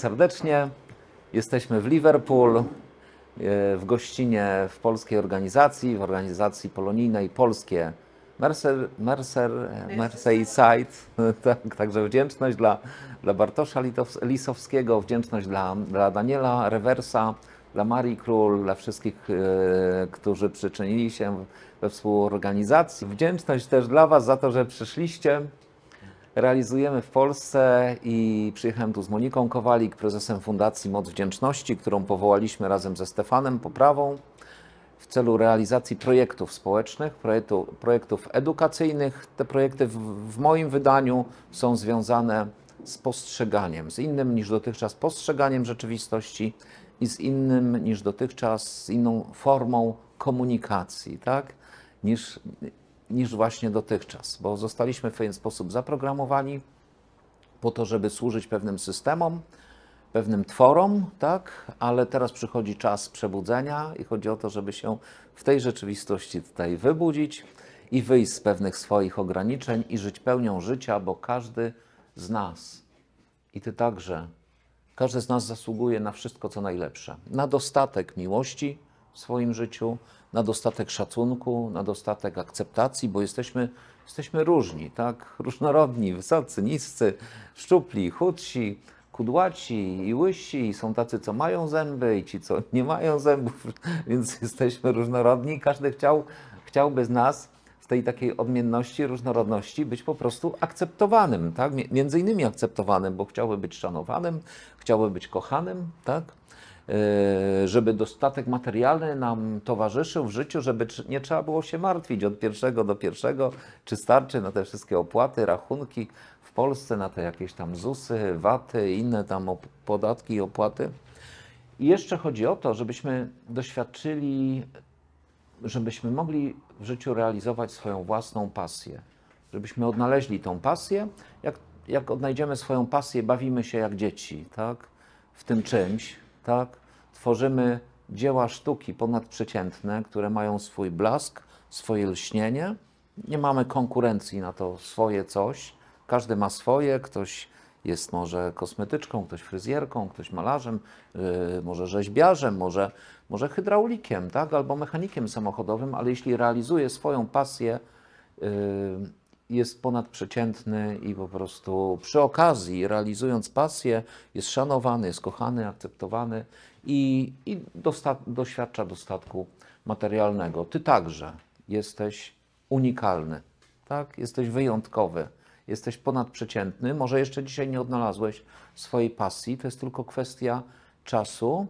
serdecznie. Jesteśmy w Liverpool, e, w gościnie w polskiej organizacji, w organizacji polonijnej Polskie Mercer, Mercer, e, Merseyside. Tak, także wdzięczność dla, dla Bartosza Lisowskiego, wdzięczność dla, dla Daniela Rewersa, dla Marii Król, dla wszystkich, e, którzy przyczynili się we współorganizacji. Wdzięczność też dla Was za to, że przyszliście realizujemy w Polsce i przyjechałem tu z Moniką Kowalik, prezesem Fundacji Moc Wdzięczności, którą powołaliśmy razem ze Stefanem Poprawą w celu realizacji projektów społecznych, projektu, projektów edukacyjnych. Te projekty w, w moim wydaniu są związane z postrzeganiem, z innym niż dotychczas postrzeganiem rzeczywistości i z innym niż dotychczas, z inną formą komunikacji, tak? Niż niż właśnie dotychczas, bo zostaliśmy w pewien sposób zaprogramowani po to, żeby służyć pewnym systemom, pewnym tworom, tak? Ale teraz przychodzi czas przebudzenia i chodzi o to, żeby się w tej rzeczywistości tutaj wybudzić i wyjść z pewnych swoich ograniczeń i żyć pełnią życia, bo każdy z nas i ty także, każdy z nas zasługuje na wszystko co najlepsze, na dostatek miłości w swoim życiu, na dostatek szacunku, na dostatek akceptacji, bo jesteśmy, jesteśmy różni, tak? Różnorodni, wysocy, niscy, szczupli, chudsi, kudłaci i łysi, i są tacy, co mają zęby, i ci, co nie mają zębów, więc jesteśmy różnorodni. Każdy chciał, chciałby z nas w tej takiej odmienności, różnorodności być po prostu akceptowanym, tak? Między innymi akceptowanym, bo chciałby być szanowanym, chciałby być kochanym, tak? E, żeby dostatek materialny nam towarzyszył w życiu, żeby nie trzeba było się martwić od pierwszego do pierwszego, czy starczy na te wszystkie opłaty, rachunki w Polsce, na te jakieś tam ZUSy, VAT-y, inne tam podatki i opłaty. I jeszcze chodzi o to, żebyśmy doświadczyli, żebyśmy mogli w życiu realizować swoją własną pasję. Żebyśmy odnaleźli tą pasję. Jak, jak odnajdziemy swoją pasję, bawimy się jak dzieci, tak? W tym czymś, tak? tworzymy dzieła sztuki ponadprzeciętne, które mają swój blask, swoje lśnienie. Nie mamy konkurencji na to swoje coś. Każdy ma swoje, ktoś jest może kosmetyczką, ktoś fryzjerką, ktoś malarzem, yy, może rzeźbiarzem, może, może hydraulikiem, tak? albo mechanikiem samochodowym, ale jeśli realizuje swoją pasję, yy, jest ponadprzeciętny i po prostu przy okazji, realizując pasję, jest szanowany, jest kochany, akceptowany i, i dosta doświadcza dostatku materialnego. Ty także jesteś unikalny, tak? jesteś wyjątkowy, jesteś ponadprzeciętny. Może jeszcze dzisiaj nie odnalazłeś swojej pasji, to jest tylko kwestia czasu,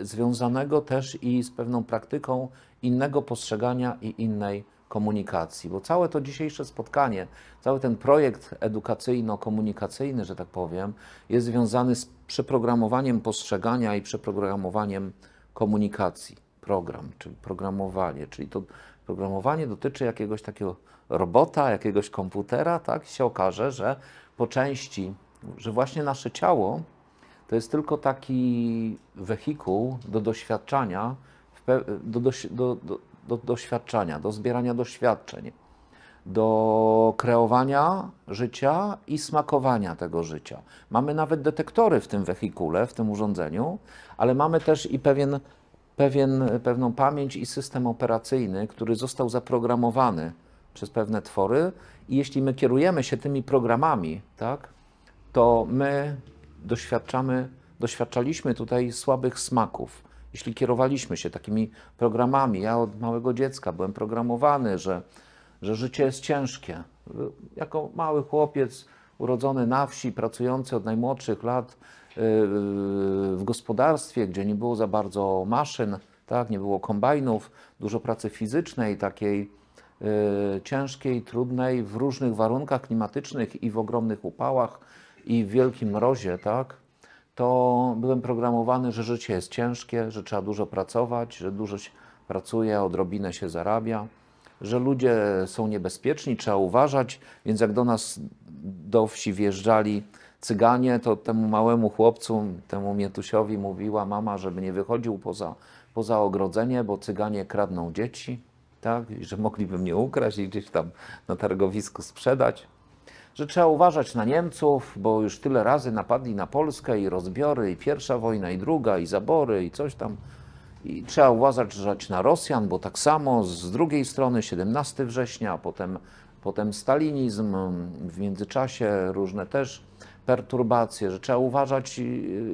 związanego też i z pewną praktyką innego postrzegania i innej komunikacji, bo całe to dzisiejsze spotkanie, cały ten projekt edukacyjno-komunikacyjny, że tak powiem, jest związany z przeprogramowaniem postrzegania i przeprogramowaniem komunikacji. Program, czyli programowanie, czyli to programowanie dotyczy jakiegoś takiego robota, jakiegoś komputera, tak? I się okaże, że po części, że właśnie nasze ciało to jest tylko taki wehikuł do doświadczania, do, do, do, do doświadczania, do zbierania doświadczeń, do kreowania życia i smakowania tego życia. Mamy nawet detektory w tym wehikule, w tym urządzeniu, ale mamy też i pewien, pewien, pewną pamięć i system operacyjny, który został zaprogramowany przez pewne twory i jeśli my kierujemy się tymi programami, tak, to my doświadczamy, doświadczaliśmy tutaj słabych smaków, jeśli kierowaliśmy się takimi programami, ja od małego dziecka byłem programowany, że, że życie jest ciężkie. Jako mały chłopiec urodzony na wsi, pracujący od najmłodszych lat y, y, w gospodarstwie, gdzie nie było za bardzo maszyn, tak, nie było kombajnów, dużo pracy fizycznej, takiej y, ciężkiej, trudnej, w różnych warunkach klimatycznych i w ogromnych upałach i w wielkim mrozie, tak? to byłem programowany, że życie jest ciężkie, że trzeba dużo pracować, że dużo się pracuje, odrobinę się zarabia, że ludzie są niebezpieczni, trzeba uważać, więc jak do nas do wsi wjeżdżali cyganie, to temu małemu chłopcu, temu mietusiowi mówiła mama, żeby nie wychodził poza, poza ogrodzenie, bo cyganie kradną dzieci, tak, I że mogliby mnie ukraść i gdzieś tam na targowisku sprzedać że trzeba uważać na Niemców, bo już tyle razy napadli na Polskę i rozbiory, i pierwsza wojna, i druga, i zabory, i coś tam. I trzeba uważać na Rosjan, bo tak samo z drugiej strony 17 września, potem, potem stalinizm, w międzyczasie różne też perturbacje, że trzeba uważać i,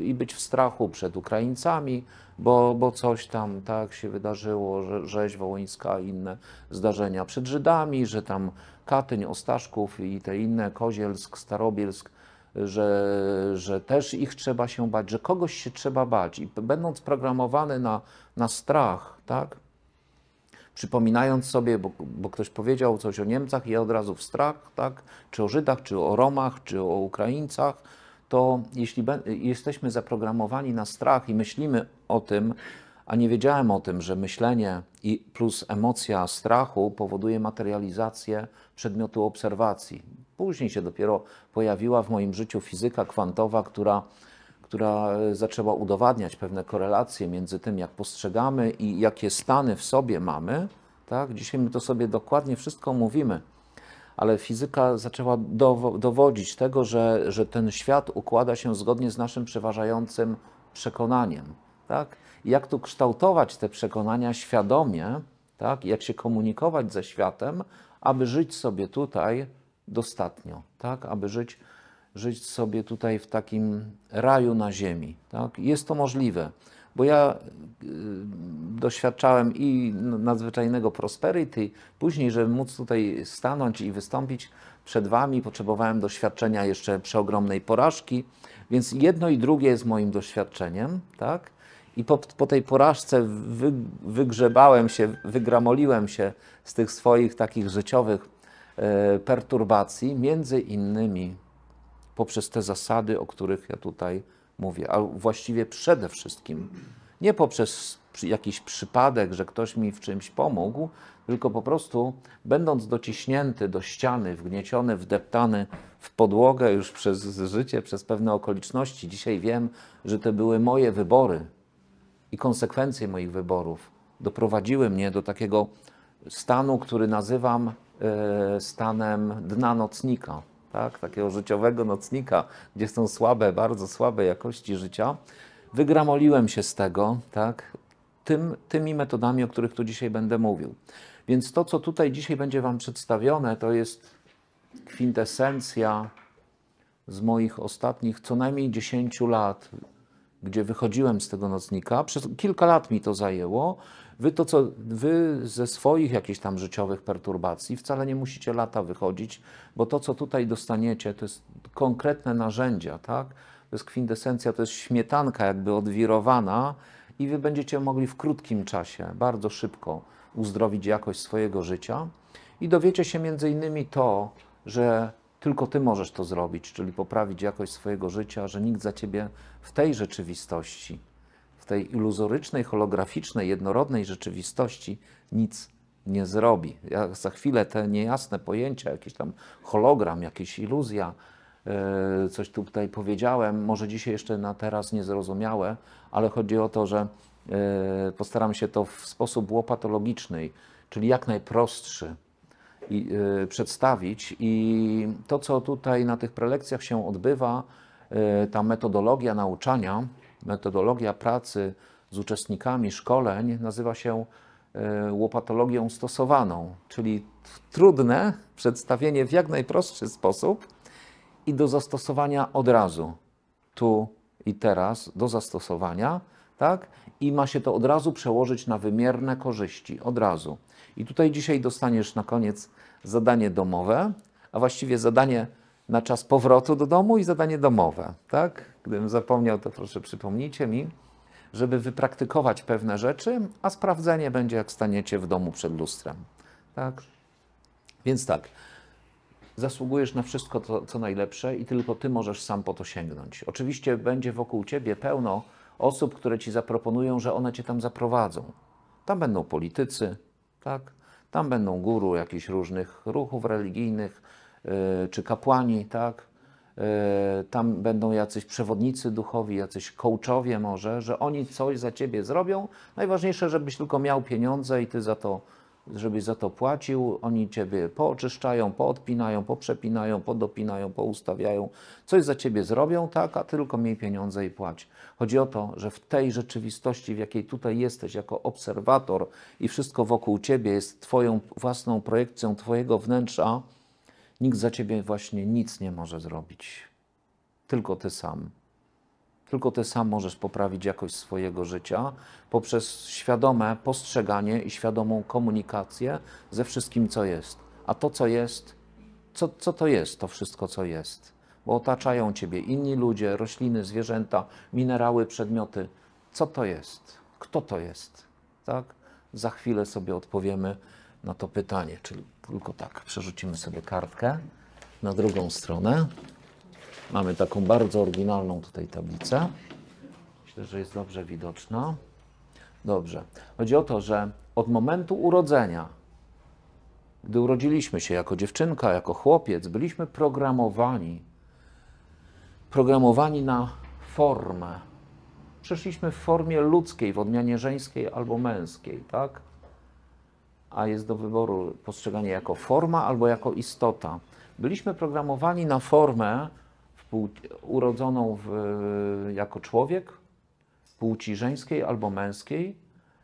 i być w strachu przed Ukraińcami, bo, bo coś tam tak się wydarzyło, że rzeź wołyńska, inne zdarzenia przed Żydami, że tam Katyń, Ostaszków i te inne, Kozielsk, Starobielsk, że, że też ich trzeba się bać, że kogoś się trzeba bać. I będąc programowany na, na strach, tak, przypominając sobie, bo, bo, ktoś powiedział coś o Niemcach i ja od razu w strach, tak, czy o Żydach, czy o Romach, czy o Ukraińcach, to jeśli jesteśmy zaprogramowani na strach i myślimy o tym, a nie wiedziałem o tym, że myślenie i plus emocja strachu powoduje materializację przedmiotu obserwacji. Później się dopiero pojawiła w moim życiu fizyka kwantowa, która, która e, zaczęła udowadniać pewne korelacje między tym, jak postrzegamy i jakie stany w sobie mamy. Tak? Dzisiaj my to sobie dokładnie wszystko mówimy ale fizyka zaczęła dowodzić tego, że, że ten świat układa się zgodnie z naszym przeważającym przekonaniem. Tak? jak tu kształtować te przekonania świadomie, tak? jak się komunikować ze światem, aby żyć sobie tutaj dostatnio, tak? aby żyć, żyć sobie tutaj w takim raju na ziemi. Tak? Jest to możliwe, bo ja y, doświadczałem i nadzwyczajnego prosperity, później, żeby móc tutaj stanąć i wystąpić przed Wami, potrzebowałem doświadczenia jeszcze przeogromnej porażki, więc jedno i drugie jest moim doświadczeniem, tak? I po, po tej porażce wy, wygrzebałem się, wygramoliłem się z tych swoich takich życiowych e, perturbacji, między innymi poprzez te zasady, o których ja tutaj mówię, a właściwie przede wszystkim nie poprzez jakiś przypadek, że ktoś mi w czymś pomógł, tylko po prostu będąc dociśnięty do ściany, wgnieciony, wdeptany w podłogę już przez życie, przez pewne okoliczności. Dzisiaj wiem, że to były moje wybory, i konsekwencje moich wyborów doprowadziły mnie do takiego stanu, który nazywam e, stanem dna nocnika, tak? takiego życiowego nocnika, gdzie są słabe, bardzo słabe jakości życia. Wygramoliłem się z tego, tak? Tym, tymi metodami, o których tu dzisiaj będę mówił. Więc to, co tutaj dzisiaj będzie Wam przedstawione, to jest kwintesencja z moich ostatnich co najmniej 10 lat gdzie wychodziłem z tego nocnika. Przez kilka lat mi to zajęło. Wy, to, co, wy ze swoich jakichś tam życiowych perturbacji wcale nie musicie lata wychodzić, bo to, co tutaj dostaniecie, to jest konkretne narzędzia, tak? To jest kwintesencja, to jest śmietanka jakby odwirowana i wy będziecie mogli w krótkim czasie, bardzo szybko uzdrowić jakość swojego życia i dowiecie się między innymi to, że tylko ty możesz to zrobić, czyli poprawić jakość swojego życia, że nikt za ciebie w tej rzeczywistości, w tej iluzorycznej, holograficznej, jednorodnej rzeczywistości nic nie zrobi. Ja za chwilę te niejasne pojęcia, jakiś tam hologram, jakaś iluzja, e, coś tutaj powiedziałem, może dzisiaj jeszcze na teraz niezrozumiałe, ale chodzi o to, że e, postaram się to w sposób łopatologiczny, czyli jak najprostszy, i, y, przedstawić. I to, co tutaj na tych prelekcjach się odbywa, y, ta metodologia nauczania, metodologia pracy z uczestnikami szkoleń nazywa się y, łopatologią stosowaną, czyli trudne przedstawienie w jak najprostszy sposób i do zastosowania od razu, tu i teraz, do zastosowania, tak? I ma się to od razu przełożyć na wymierne korzyści, od razu. I tutaj dzisiaj dostaniesz na koniec zadanie domowe, a właściwie zadanie na czas powrotu do domu i zadanie domowe, tak? Gdybym zapomniał, to proszę przypomnijcie mi, żeby wypraktykować pewne rzeczy, a sprawdzenie będzie jak staniecie w domu przed lustrem, tak? Więc tak, zasługujesz na wszystko to, co najlepsze i tylko ty możesz sam po to sięgnąć. Oczywiście będzie wokół ciebie pełno osób, które ci zaproponują, że one cię tam zaprowadzą. Tam będą politycy, tak? Tam będą guru jakichś różnych ruchów religijnych, yy, czy kapłani, tak? Yy, tam będą jacyś przewodnicy duchowi, jacyś coachowie może, że oni coś za ciebie zrobią. Najważniejsze, żebyś tylko miał pieniądze i ty za to żebyś za to płacił, oni ciebie pooczyszczają, poodpinają, poprzepinają, podopinają, poustawiają, coś za ciebie zrobią, tak, a tylko miej pieniądze i płać. Chodzi o to, że w tej rzeczywistości, w jakiej tutaj jesteś jako obserwator i wszystko wokół ciebie jest twoją własną projekcją twojego wnętrza, nikt za ciebie właśnie nic nie może zrobić. Tylko ty sam. Tylko ty sam możesz poprawić jakość swojego życia poprzez świadome postrzeganie i świadomą komunikację ze wszystkim, co jest. A to, co jest, co, co to jest, to wszystko, co jest? Bo otaczają ciebie inni ludzie, rośliny, zwierzęta, minerały, przedmioty. Co to jest? Kto to jest? Tak? Za chwilę sobie odpowiemy na to pytanie, czyli tylko tak, przerzucimy sobie kartkę na drugą stronę. Mamy taką bardzo oryginalną tutaj tablicę. Myślę, że jest dobrze widoczna. Dobrze. Chodzi o to, że od momentu urodzenia, gdy urodziliśmy się jako dziewczynka, jako chłopiec, byliśmy programowani. Programowani na formę. Przeszliśmy w formie ludzkiej, w odmianie żeńskiej albo męskiej, tak? A jest do wyboru postrzeganie jako forma albo jako istota. Byliśmy programowani na formę, płci, urodzoną w, jako człowiek, płci żeńskiej albo męskiej,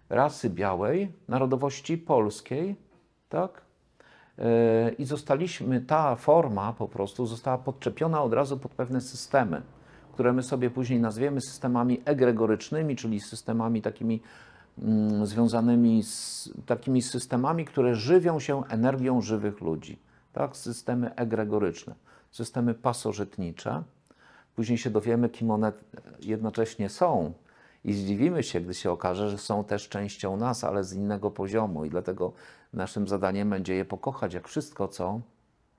rasy białej, narodowości polskiej, tak? E, I zostaliśmy, ta forma po prostu została podczepiona od razu pod pewne systemy, które my sobie później nazwiemy systemami egregorycznymi, czyli systemami takimi mm, związanymi z takimi systemami, które żywią się energią żywych ludzi. Tak, systemy egregoryczne systemy pasożytnicze. Później się dowiemy, kim one jednocześnie są i zdziwimy się, gdy się okaże, że są też częścią nas, ale z innego poziomu. I dlatego naszym zadaniem będzie je pokochać, jak wszystko, co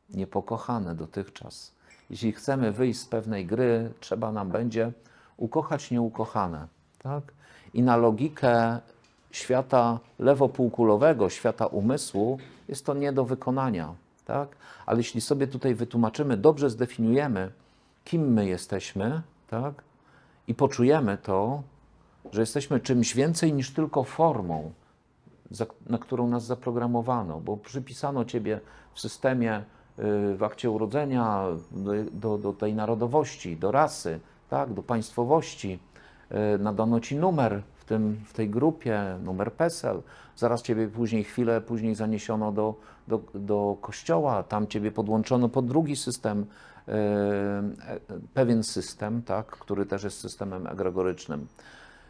niepokochane dotychczas. Jeśli chcemy wyjść z pewnej gry, trzeba nam będzie ukochać nieukochane. Tak? I na logikę świata lewopółkulowego, świata umysłu, jest to nie do wykonania tak? Ale jeśli sobie tutaj wytłumaczymy, dobrze zdefiniujemy, kim my jesteśmy, tak? I poczujemy to, że jesteśmy czymś więcej niż tylko formą, na którą nas zaprogramowano, bo przypisano ciebie w systemie, y, w akcie urodzenia, do, do tej narodowości, do rasy, tak? Do państwowości, y, nadano ci numer, tym, w tej grupie, numer PESEL, zaraz Ciebie później, chwilę później zaniesiono do, do, do kościoła, tam Ciebie podłączono pod drugi system, e, e, pewien system, tak, który też jest systemem agregorycznym.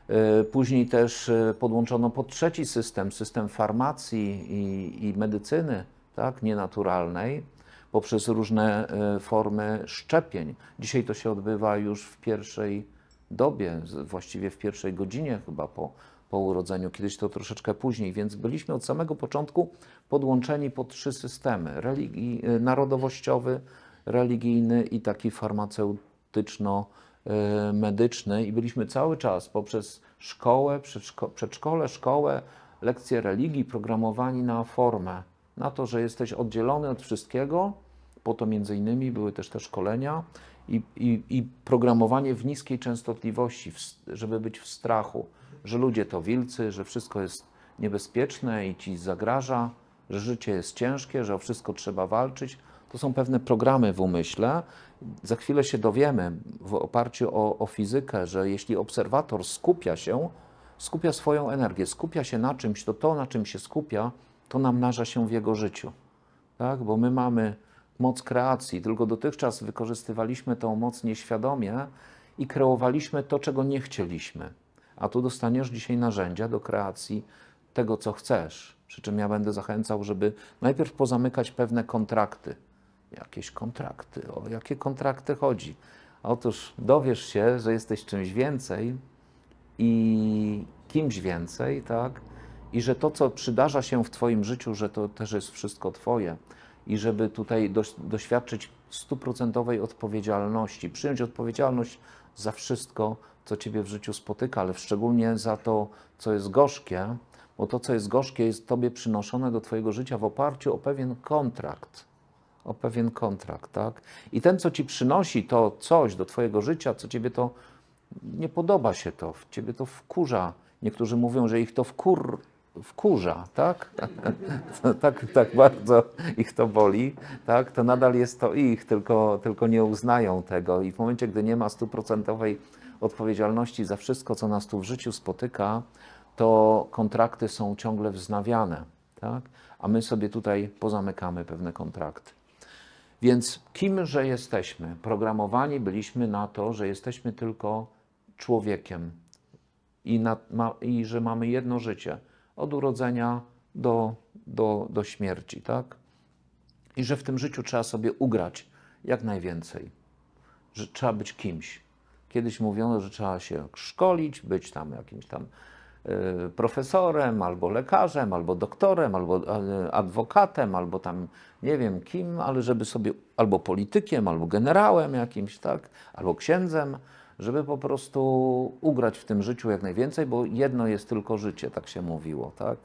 E, później też podłączono pod trzeci system, system farmacji i, i, medycyny tak, nienaturalnej, poprzez różne formy szczepień. Dzisiaj to się odbywa już w pierwszej dobie, właściwie w pierwszej godzinie chyba po, po urodzeniu, kiedyś to troszeczkę później, więc byliśmy od samego początku podłączeni pod trzy systemy: religii, narodowościowy, religijny i taki farmaceutyczno e, medyczny i byliśmy cały czas poprzez szkołę, przedszko przedszkole, szkołę, lekcje religii programowani na formę, na to, że jesteś oddzielony od wszystkiego. Po to między innymi były też te szkolenia i, i, i programowanie w niskiej częstotliwości, w, żeby być w strachu, że ludzie to wilcy, że wszystko jest niebezpieczne i ci zagraża, że życie jest ciężkie, że o wszystko trzeba walczyć. To są pewne programy w umyśle. Za chwilę się dowiemy w oparciu o, o fizykę, że jeśli obserwator skupia się, skupia swoją energię, skupia się na czymś, to to, na czym się skupia, to namnaża się w jego życiu. Tak? Bo my mamy moc kreacji, tylko dotychczas wykorzystywaliśmy tą moc nieświadomie i kreowaliśmy to, czego nie chcieliśmy. A tu dostaniesz dzisiaj narzędzia do kreacji tego, co chcesz. Przy czym ja będę zachęcał, żeby najpierw pozamykać pewne kontrakty. Jakieś kontrakty. O jakie kontrakty chodzi? Otóż dowiesz się, że jesteś czymś więcej i kimś więcej, tak? I że to, co przydarza się w Twoim życiu, że to też jest wszystko Twoje i żeby tutaj doświadczyć stuprocentowej odpowiedzialności, przyjąć odpowiedzialność za wszystko, co Ciebie w życiu spotyka, ale szczególnie za to, co jest gorzkie, bo to, co jest gorzkie, jest Tobie przynoszone do Twojego życia w oparciu o pewien kontrakt. O pewien kontrakt, tak? I ten, co Ci przynosi to coś do Twojego życia, co Ciebie to nie podoba się to, Ciebie to wkurza. Niektórzy mówią, że ich to wkur wkurza, tak? tak? Tak bardzo ich to boli, tak? To nadal jest to ich, tylko, tylko nie uznają tego. I w momencie, gdy nie ma stuprocentowej odpowiedzialności za wszystko, co nas tu w życiu spotyka, to kontrakty są ciągle wznawiane, tak? A my sobie tutaj pozamykamy pewne kontrakty. Więc kimże jesteśmy? Programowani byliśmy na to, że jesteśmy tylko człowiekiem i, na, ma, i że mamy jedno życie – od urodzenia do, do, do śmierci, tak? I że w tym życiu trzeba sobie ugrać jak najwięcej, że trzeba być kimś. Kiedyś mówiono, że trzeba się szkolić, być tam jakimś tam y, profesorem, albo lekarzem, albo doktorem, albo adwokatem, albo tam nie wiem kim, ale żeby sobie, albo politykiem, albo generałem jakimś, tak, albo księdzem żeby po prostu ugrać w tym życiu jak najwięcej, bo jedno jest tylko życie, tak się mówiło, tak?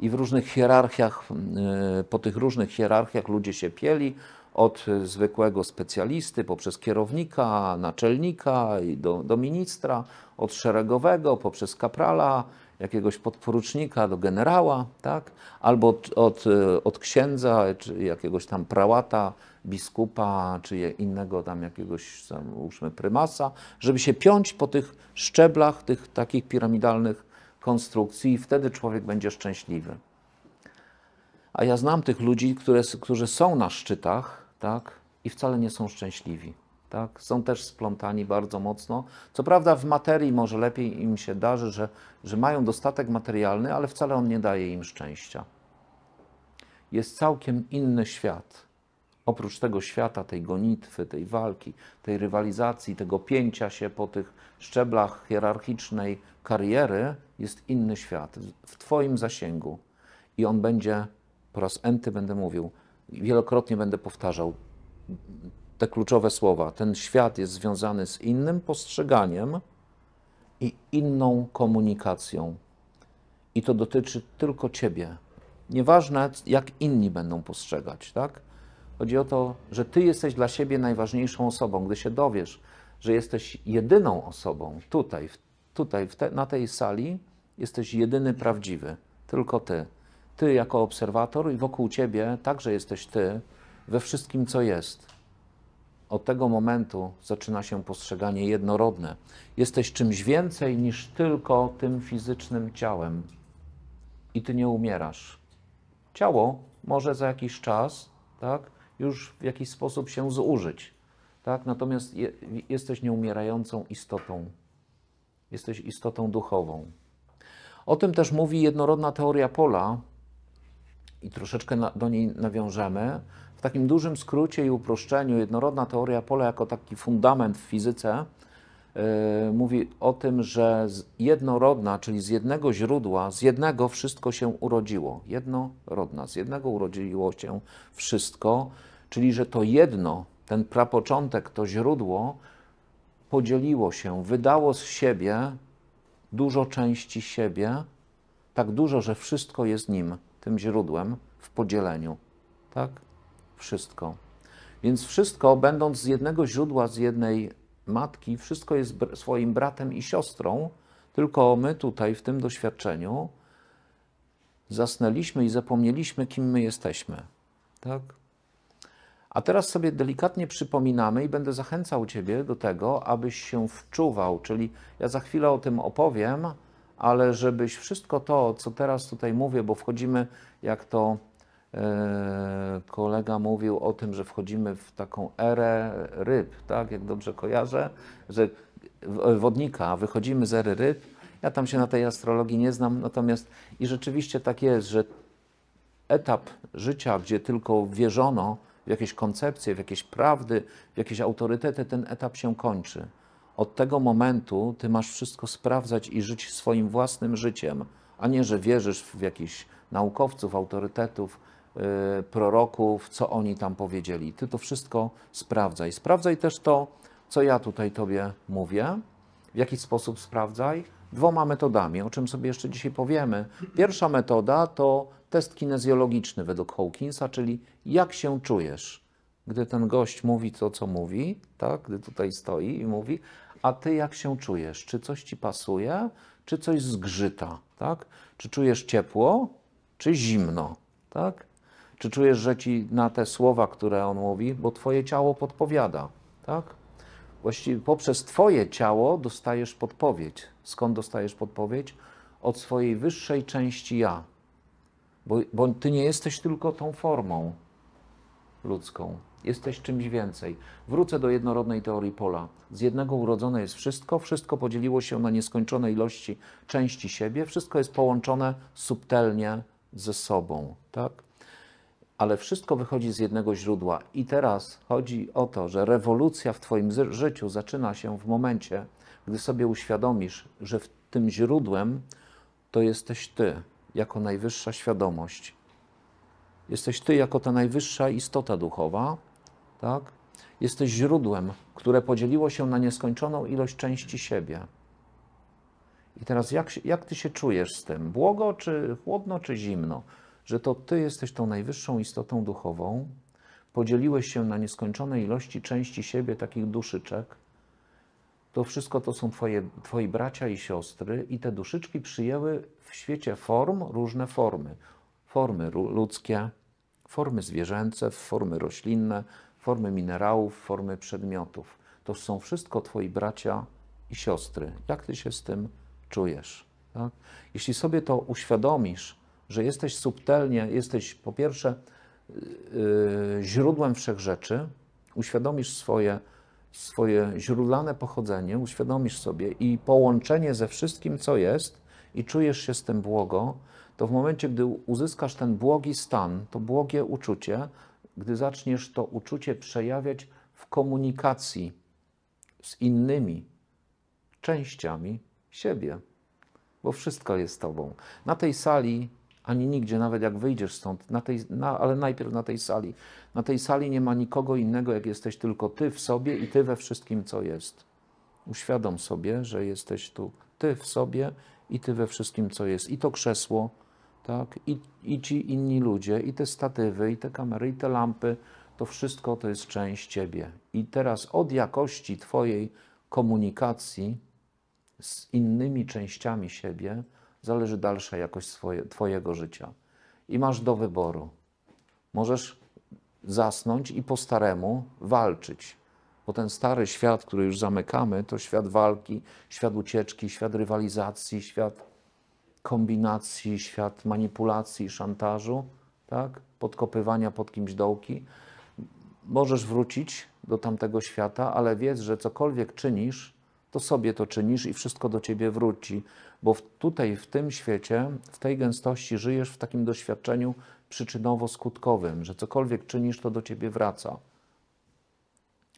I w różnych hierarchiach, y, po tych różnych hierarchiach ludzie się pieli, od zwykłego specjalisty poprzez kierownika, naczelnika i do, do ministra, od szeregowego poprzez kaprala jakiegoś podporucznika do generała, tak? albo od, od, e, od księdza, czy jakiegoś tam prałata, biskupa, czy innego tam jakiegoś, tam, uszmy, prymasa, żeby się piąć po tych szczeblach, tych takich piramidalnych konstrukcji i wtedy człowiek będzie szczęśliwy. A ja znam tych ludzi, które, którzy są na szczytach, tak? I wcale nie są szczęśliwi. Tak? Są też splątani bardzo mocno. Co prawda w materii może lepiej im się darzy, że, że mają dostatek materialny, ale wcale on nie daje im szczęścia. Jest całkiem inny świat. Oprócz tego świata, tej gonitwy, tej walki, tej rywalizacji, tego pięcia się po tych szczeblach hierarchicznej kariery, jest inny świat w Twoim zasięgu. I on będzie, po raz enty będę mówił, wielokrotnie będę powtarzał, te kluczowe słowa. Ten świat jest związany z innym postrzeganiem i inną komunikacją. I to dotyczy tylko ciebie. Nieważne, jak inni będą postrzegać, tak? Chodzi o to, że ty jesteś dla siebie najważniejszą osobą. Gdy się dowiesz, że jesteś jedyną osobą tutaj, tutaj te, na tej sali, jesteś jedyny prawdziwy, tylko ty. Ty jako obserwator i wokół ciebie także jesteś ty we wszystkim, co jest. Od tego momentu zaczyna się postrzeganie jednorodne. Jesteś czymś więcej niż tylko tym fizycznym ciałem i ty nie umierasz. Ciało może za jakiś czas, tak, już w jakiś sposób się zużyć, tak, natomiast je, jesteś nieumierającą istotą. Jesteś istotą duchową. O tym też mówi jednorodna teoria pola, i troszeczkę na, do niej nawiążemy. W takim dużym skrócie i uproszczeniu, jednorodna teoria pola jako taki fundament w fizyce yy, mówi o tym, że jednorodna, czyli z jednego źródła, z jednego wszystko się urodziło. Jednorodna, z jednego urodziło się wszystko, czyli że to jedno, ten prapoczątek, to źródło podzieliło się, wydało z siebie dużo części siebie, tak dużo, że wszystko jest nim tym źródłem w podzieleniu. Tak? Wszystko. Więc wszystko, będąc z jednego źródła, z jednej matki, wszystko jest swoim bratem i siostrą, tylko my tutaj w tym doświadczeniu zasnęliśmy i zapomnieliśmy, kim my jesteśmy. Tak? A teraz sobie delikatnie przypominamy i będę zachęcał Ciebie do tego, abyś się wczuwał, czyli ja za chwilę o tym opowiem, ale żebyś wszystko to, co teraz tutaj mówię, bo wchodzimy, jak to e, kolega mówił o tym, że wchodzimy w taką erę ryb, tak, jak dobrze kojarzę, że e, wodnika, wychodzimy z ery ryb. Ja tam się na tej astrologii nie znam, natomiast i rzeczywiście tak jest, że etap życia, gdzie tylko wierzono w jakieś koncepcje, w jakieś prawdy, w jakieś autorytety, ten etap się kończy. Od tego momentu ty masz wszystko sprawdzać i żyć swoim własnym życiem, a nie, że wierzysz w jakichś naukowców, autorytetów, yy, proroków, co oni tam powiedzieli. Ty to wszystko sprawdzaj. Sprawdzaj też to, co ja tutaj tobie mówię. W jaki sposób sprawdzaj? Dwoma metodami, o czym sobie jeszcze dzisiaj powiemy. Pierwsza metoda to test kinezjologiczny według Hawkinsa, czyli jak się czujesz, gdy ten gość mówi to, co mówi, tak, gdy tutaj stoi i mówi, a ty jak się czujesz? Czy coś ci pasuje, czy coś zgrzyta? Tak? Czy czujesz ciepło, czy zimno? Tak? Czy czujesz, że ci na te słowa, które on mówi, bo twoje ciało podpowiada? Tak? Właściwie poprzez twoje ciało dostajesz podpowiedź. Skąd dostajesz podpowiedź? Od swojej wyższej części ja. Bo, bo ty nie jesteś tylko tą formą ludzką. Jesteś czymś więcej. Wrócę do jednorodnej teorii pola. Z jednego urodzone jest wszystko, wszystko podzieliło się na nieskończone ilości części siebie, wszystko jest połączone subtelnie ze sobą, tak? Ale wszystko wychodzi z jednego źródła. I teraz chodzi o to, że rewolucja w Twoim życiu zaczyna się w momencie, gdy sobie uświadomisz, że w tym źródłem to jesteś Ty, jako najwyższa świadomość. Jesteś Ty, jako ta najwyższa istota duchowa, tak? Jesteś źródłem, które podzieliło się na nieskończoną ilość części siebie. I teraz jak, jak ty się czujesz z tym? Błogo, czy chłodno, czy zimno? Że to ty jesteś tą najwyższą istotą duchową, podzieliłeś się na nieskończone ilości części siebie, takich duszyczek. To wszystko to są twoje, twoi bracia i siostry, i te duszyczki przyjęły w świecie form różne formy. Formy ludzkie, formy zwierzęce, formy roślinne, formy minerałów, formy przedmiotów. To są wszystko twoi bracia i siostry. Jak ty się z tym czujesz? Tak? Jeśli sobie to uświadomisz, że jesteś subtelnie, jesteś po pierwsze yy, źródłem wszechrzeczy, uświadomisz swoje, swoje źródlane pochodzenie, uświadomisz sobie i połączenie ze wszystkim, co jest, i czujesz się z tym błogo, to w momencie, gdy uzyskasz ten błogi stan, to błogie uczucie, gdy zaczniesz to uczucie przejawiać w komunikacji z innymi częściami siebie, bo wszystko jest Tobą. Na tej sali, ani nigdzie, nawet jak wyjdziesz stąd, na tej, na, ale najpierw na tej sali, na tej sali nie ma nikogo innego, jak jesteś tylko Ty w sobie i Ty we wszystkim, co jest. Uświadom sobie, że jesteś tu Ty w sobie i Ty we wszystkim, co jest. I to krzesło, tak? I, I ci inni ludzie, i te statywy, i te kamery, i te lampy, to wszystko to jest część ciebie. I teraz od jakości twojej komunikacji z innymi częściami siebie zależy dalsza jakość swoje, twojego życia. I masz do wyboru. Możesz zasnąć i po staremu walczyć. Bo ten stary świat, który już zamykamy, to świat walki, świat ucieczki, świat rywalizacji, świat kombinacji, świat manipulacji szantażu, tak? podkopywania pod kimś dołki. Możesz wrócić do tamtego świata, ale wiedz, że cokolwiek czynisz, to sobie to czynisz i wszystko do ciebie wróci, bo tutaj, w tym świecie, w tej gęstości żyjesz w takim doświadczeniu przyczynowo-skutkowym, że cokolwiek czynisz, to do ciebie wraca,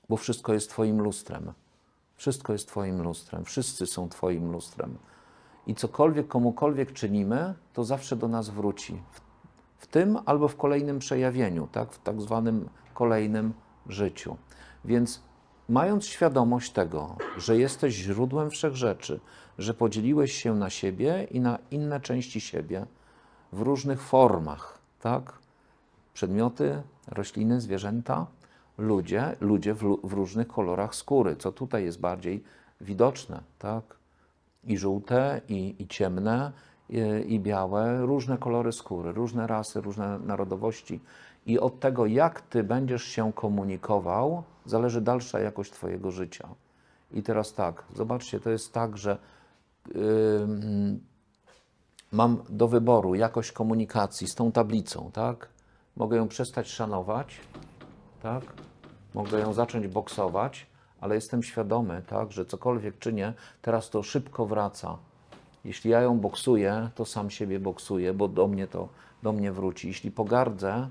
bo wszystko jest twoim lustrem. Wszystko jest twoim lustrem, wszyscy są twoim lustrem i cokolwiek komukolwiek czynimy, to zawsze do nas wróci. W, w tym albo w kolejnym przejawieniu, tak? w tak zwanym kolejnym życiu. Więc mając świadomość tego, że jesteś źródłem wszechrzeczy, że podzieliłeś się na siebie i na inne części siebie w różnych formach, tak? Przedmioty, rośliny, zwierzęta, ludzie, ludzie w, w różnych kolorach skóry, co tutaj jest bardziej widoczne, tak? i żółte, i, i ciemne, i, i białe, różne kolory skóry, różne rasy, różne narodowości. I od tego, jak ty będziesz się komunikował, zależy dalsza jakość twojego życia. I teraz tak, zobaczcie, to jest tak, że yy, mam do wyboru jakość komunikacji z tą tablicą, tak? Mogę ją przestać szanować, tak? Mogę ją zacząć boksować, ale jestem świadomy, tak, że cokolwiek czynię, teraz to szybko wraca. Jeśli ja ją boksuję, to sam siebie boksuję, bo do mnie to do mnie wróci. Jeśli pogardzę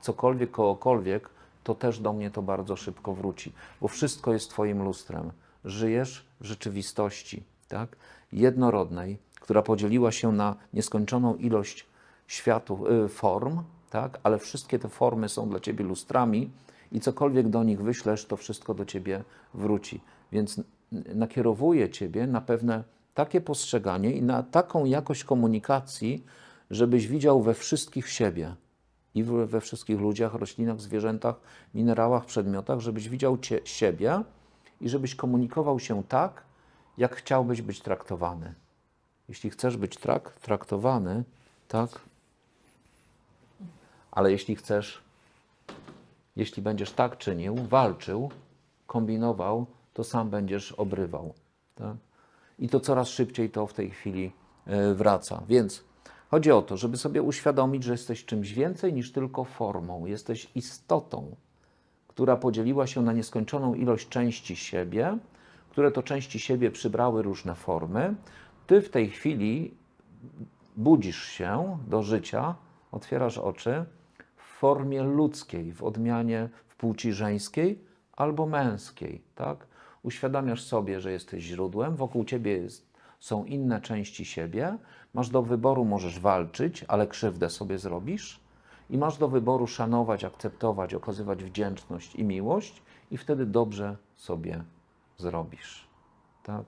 cokolwiek, kogokolwiek, to też do mnie to bardzo szybko wróci, bo wszystko jest Twoim lustrem. Żyjesz w rzeczywistości, tak? Jednorodnej, która podzieliła się na nieskończoną ilość światów, y, form, tak? Ale wszystkie te formy są dla Ciebie lustrami, i cokolwiek do nich wyślesz, to wszystko do ciebie wróci. Więc nakierowuje ciebie na pewne takie postrzeganie i na taką jakość komunikacji, żebyś widział we wszystkich siebie i we wszystkich ludziach, roślinach, zwierzętach, minerałach, przedmiotach, żebyś widział cie, siebie i żebyś komunikował się tak, jak chciałbyś być traktowany. Jeśli chcesz być trak, traktowany, tak, ale jeśli chcesz jeśli będziesz tak czynił, walczył, kombinował, to sam będziesz obrywał. Tak? I to coraz szybciej to w tej chwili e, wraca. Więc chodzi o to, żeby sobie uświadomić, że jesteś czymś więcej niż tylko formą. Jesteś istotą, która podzieliła się na nieskończoną ilość części siebie, które to części siebie przybrały różne formy. Ty w tej chwili budzisz się do życia, otwierasz oczy formie ludzkiej, w odmianie w płci żeńskiej albo męskiej. Tak? Uświadamiasz sobie, że jesteś źródłem, wokół ciebie jest, są inne części siebie, masz do wyboru, możesz walczyć, ale krzywdę sobie zrobisz, i masz do wyboru szanować, akceptować, okazywać wdzięczność i miłość, i wtedy dobrze sobie zrobisz. Tak?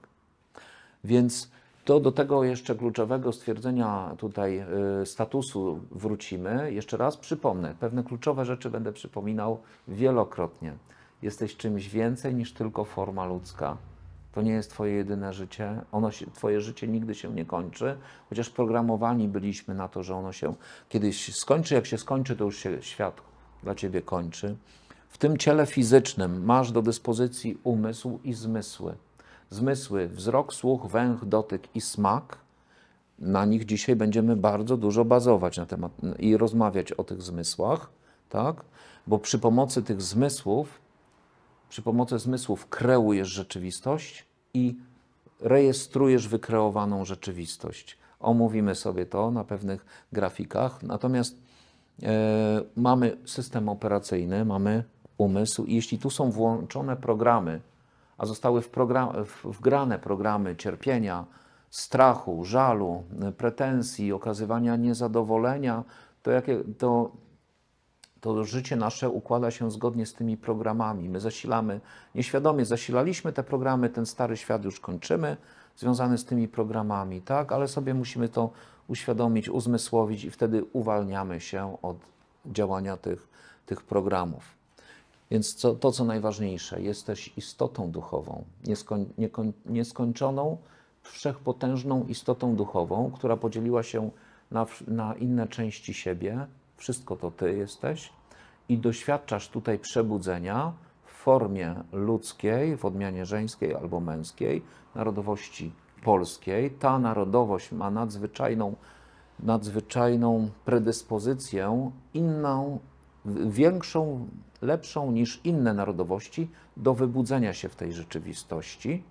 Więc to do tego jeszcze kluczowego stwierdzenia tutaj y, statusu wrócimy. Jeszcze raz przypomnę, pewne kluczowe rzeczy będę przypominał wielokrotnie. Jesteś czymś więcej niż tylko forma ludzka. To nie jest Twoje jedyne życie. Ono się, twoje życie nigdy się nie kończy, chociaż programowani byliśmy na to, że ono się kiedyś skończy. Jak się skończy, to już się świat dla Ciebie kończy. W tym ciele fizycznym masz do dyspozycji umysł i zmysły zmysły wzrok, słuch, węch, dotyk i smak. Na nich dzisiaj będziemy bardzo dużo bazować na temat i rozmawiać o tych zmysłach, tak? Bo przy pomocy tych zmysłów, przy pomocy zmysłów kreujesz rzeczywistość i rejestrujesz wykreowaną rzeczywistość. Omówimy sobie to na pewnych grafikach. Natomiast e, mamy system operacyjny, mamy umysł i jeśli tu są włączone programy, a zostały w wgrane programy cierpienia, strachu, żalu, pretensji, okazywania niezadowolenia, to, jakie, to, to życie nasze układa się zgodnie z tymi programami. My zasilamy, nieświadomie zasilaliśmy te programy, ten stary świat już kończymy, związany z tymi programami, tak? Ale sobie musimy to uświadomić, uzmysłowić i wtedy uwalniamy się od działania tych, tych programów. Więc co, to, co najważniejsze, jesteś istotą duchową, nieskoń, niekoń, nieskończoną, wszechpotężną istotą duchową, która podzieliła się na, na inne części siebie. Wszystko to ty jesteś i doświadczasz tutaj przebudzenia w formie ludzkiej, w odmianie żeńskiej albo męskiej, narodowości polskiej. Ta narodowość ma nadzwyczajną, nadzwyczajną predyspozycję, inną większą, lepszą niż inne narodowości do wybudzenia się w tej rzeczywistości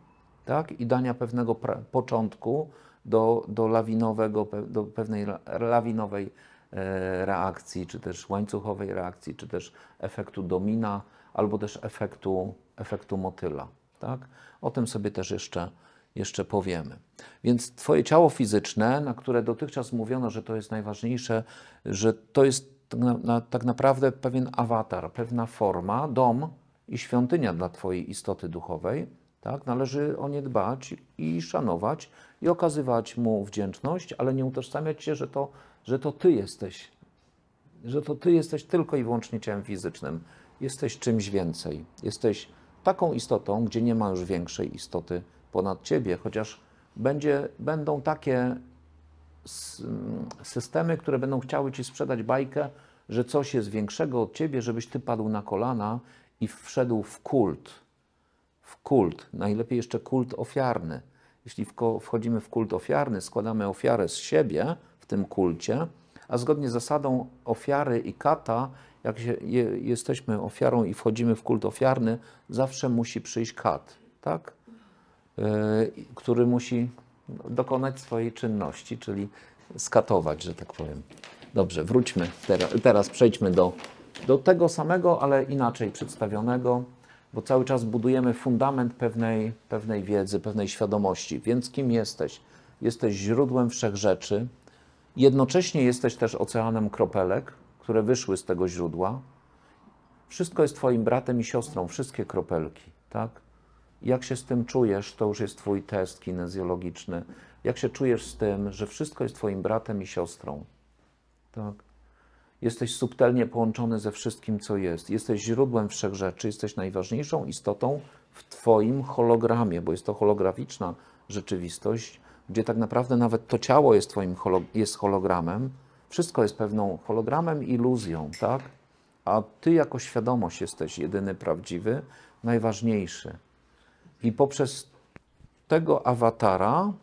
tak? i dania pewnego początku do, do, lawinowego, do pewnej lawinowej e, reakcji, czy też łańcuchowej reakcji, czy też efektu domina, albo też efektu, efektu motyla. Tak? O tym sobie też jeszcze, jeszcze powiemy. Więc Twoje ciało fizyczne, na które dotychczas mówiono, że to jest najważniejsze, że to jest tak, na, na, tak naprawdę pewien awatar, pewna forma, dom i świątynia dla Twojej istoty duchowej. Tak? Należy o nie dbać i szanować i okazywać mu wdzięczność, ale nie utożsamiać się, że to, że to Ty jesteś, że to Ty jesteś tylko i wyłącznie ciałem fizycznym. Jesteś czymś więcej. Jesteś taką istotą, gdzie nie ma już większej istoty ponad Ciebie, chociaż będzie, będą takie systemy, które będą chciały ci sprzedać bajkę, że coś jest większego od ciebie, żebyś ty padł na kolana i wszedł w kult. W kult, najlepiej jeszcze kult ofiarny. Jeśli wchodzimy w kult ofiarny, składamy ofiarę z siebie w tym kulcie, a zgodnie z zasadą ofiary i kata, jak je, jesteśmy ofiarą i wchodzimy w kult ofiarny, zawsze musi przyjść kat, tak? Yy, który musi dokonać swojej czynności, czyli skatować, że tak powiem. Dobrze, wróćmy. Teraz, teraz przejdźmy do, do tego samego, ale inaczej przedstawionego, bo cały czas budujemy fundament pewnej, pewnej wiedzy, pewnej świadomości. Więc kim jesteś? Jesteś źródłem wszech rzeczy. Jednocześnie jesteś też oceanem kropelek, które wyszły z tego źródła. Wszystko jest Twoim bratem i siostrą, wszystkie kropelki, tak? Jak się z tym czujesz, to już jest Twój test kinezjologiczny. Jak się czujesz z tym, że wszystko jest Twoim bratem i siostrą? Tak. Jesteś subtelnie połączony ze wszystkim, co jest. Jesteś źródłem wszechrzeczy, jesteś najważniejszą istotą w Twoim hologramie, bo jest to holograficzna rzeczywistość, gdzie tak naprawdę nawet to ciało jest Twoim holo, jest hologramem. Wszystko jest pewną hologramem, iluzją, tak? A Ty jako świadomość jesteś jedyny prawdziwy, najważniejszy. I poprzez tego awatara,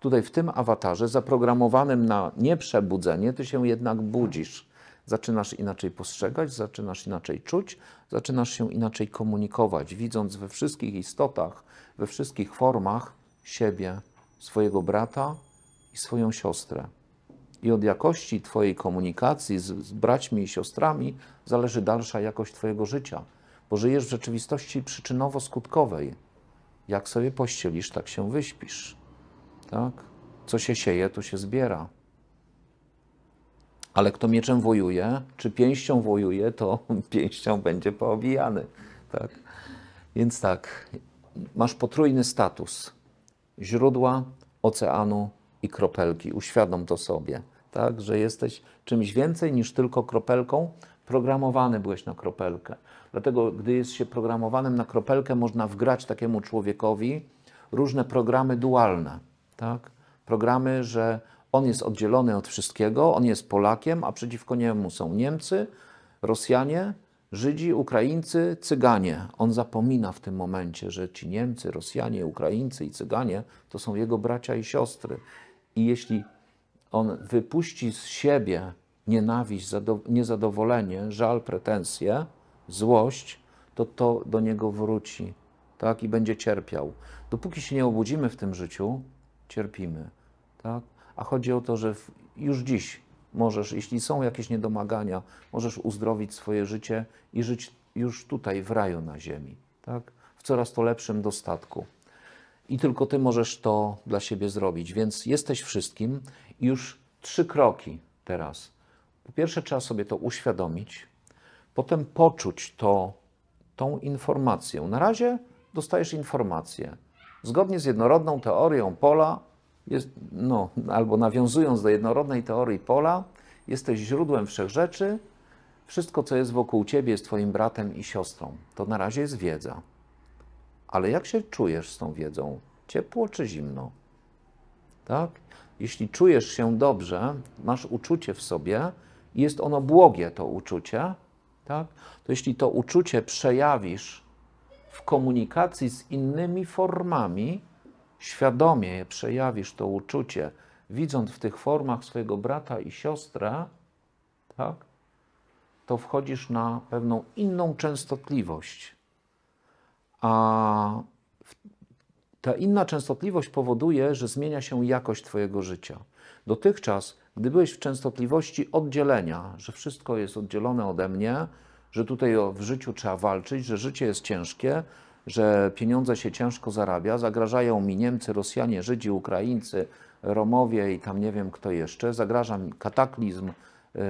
tutaj w tym awatarze, zaprogramowanym na nieprzebudzenie, ty się jednak budzisz. Zaczynasz inaczej postrzegać, zaczynasz inaczej czuć, zaczynasz się inaczej komunikować, widząc we wszystkich istotach, we wszystkich formach siebie, swojego brata i swoją siostrę. I od jakości Twojej komunikacji z, z braćmi i siostrami zależy dalsza jakość Twojego życia, bo żyjesz w rzeczywistości przyczynowo-skutkowej jak sobie pościelisz, tak się wyśpisz. Tak? Co się sieje, to się zbiera. Ale kto mieczem wojuje, czy pięścią wojuje, to pięścią będzie poobijany. Tak? Więc tak, masz potrójny status: źródła, oceanu i kropelki. Uświadom to sobie, tak? że jesteś czymś więcej niż tylko kropelką. Programowany byłeś na kropelkę. Dlatego, gdy jest się programowanym na kropelkę, można wgrać takiemu człowiekowi różne programy dualne. Tak? Programy, że on jest oddzielony od wszystkiego, on jest Polakiem, a przeciwko niemu są Niemcy, Rosjanie, Żydzi, Ukraińcy, Cyganie. On zapomina w tym momencie, że ci Niemcy, Rosjanie, Ukraińcy i Cyganie to są jego bracia i siostry. I jeśli on wypuści z siebie nienawiść, niezadowolenie, żal, pretensje, złość, to to do niego wróci, tak? I będzie cierpiał. Dopóki się nie obudzimy w tym życiu, cierpimy, tak? A chodzi o to, że już dziś możesz, jeśli są jakieś niedomagania, możesz uzdrowić swoje życie i żyć już tutaj, w raju na ziemi, tak? W coraz to lepszym dostatku. I tylko ty możesz to dla siebie zrobić. Więc jesteś wszystkim. I już trzy kroki teraz. Po pierwsze, trzeba sobie to uświadomić, potem poczuć to, tą informację. Na razie dostajesz informację. Zgodnie z jednorodną teorią pola, jest, no, albo nawiązując do jednorodnej teorii pola, jesteś źródłem wszechrzeczy, wszystko, co jest wokół ciebie, jest twoim bratem i siostrą. To na razie jest wiedza. Ale jak się czujesz z tą wiedzą? Ciepło czy zimno? Tak? Jeśli czujesz się dobrze, masz uczucie w sobie, jest ono błogie, to uczucie, tak? to jeśli to uczucie przejawisz w komunikacji z innymi formami, świadomie przejawisz to uczucie, widząc w tych formach swojego brata i siostrę, tak? to wchodzisz na pewną inną częstotliwość. A ta inna częstotliwość powoduje, że zmienia się jakość Twojego życia. Dotychczas gdy byłeś w częstotliwości oddzielenia, że wszystko jest oddzielone ode mnie, że tutaj w życiu trzeba walczyć, że życie jest ciężkie, że pieniądze się ciężko zarabia, zagrażają mi Niemcy, Rosjanie, Żydzi, Ukraińcy, Romowie i tam nie wiem kto jeszcze, zagraża mi kataklizm, yy,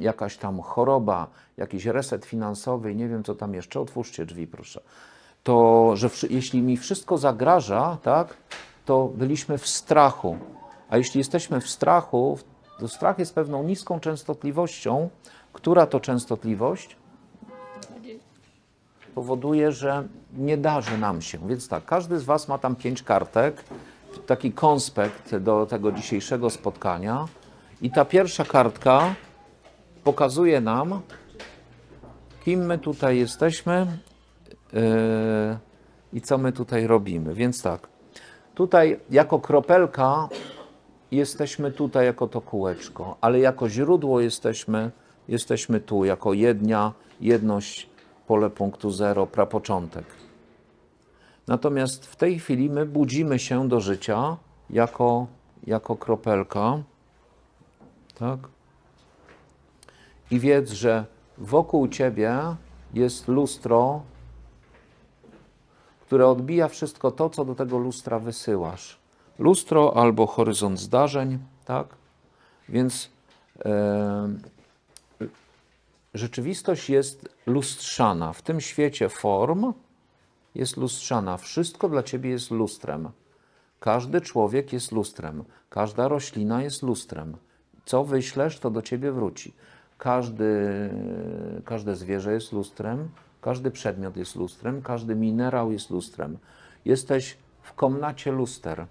jakaś tam choroba, jakiś reset finansowy i nie wiem co tam jeszcze, otwórzcie drzwi proszę. To, że jeśli mi wszystko zagraża, tak, to byliśmy w strachu. A jeśli jesteśmy w strachu, to strach jest pewną niską częstotliwością, która to częstotliwość powoduje, że nie darzy nam się. Więc tak, każdy z Was ma tam pięć kartek, taki konspekt do tego dzisiejszego spotkania. I ta pierwsza kartka pokazuje nam, kim my tutaj jesteśmy yy, i co my tutaj robimy. Więc tak, tutaj jako kropelka jesteśmy tutaj jako to kółeczko, ale jako źródło jesteśmy, jesteśmy tu, jako jednia, jedność, pole punktu zero, prapoczątek. Natomiast w tej chwili my budzimy się do życia jako, jako kropelka, tak? I wiedz, że wokół ciebie jest lustro, które odbija wszystko to, co do tego lustra wysyłasz lustro albo horyzont zdarzeń, tak? Więc e, rzeczywistość jest lustrzana. W tym świecie form jest lustrzana. Wszystko dla ciebie jest lustrem. Każdy człowiek jest lustrem. Każda roślina jest lustrem. Co wyślesz, to do ciebie wróci. Każdy, każde zwierzę jest lustrem, każdy przedmiot jest lustrem, każdy minerał jest lustrem. Jesteś w komnacie luster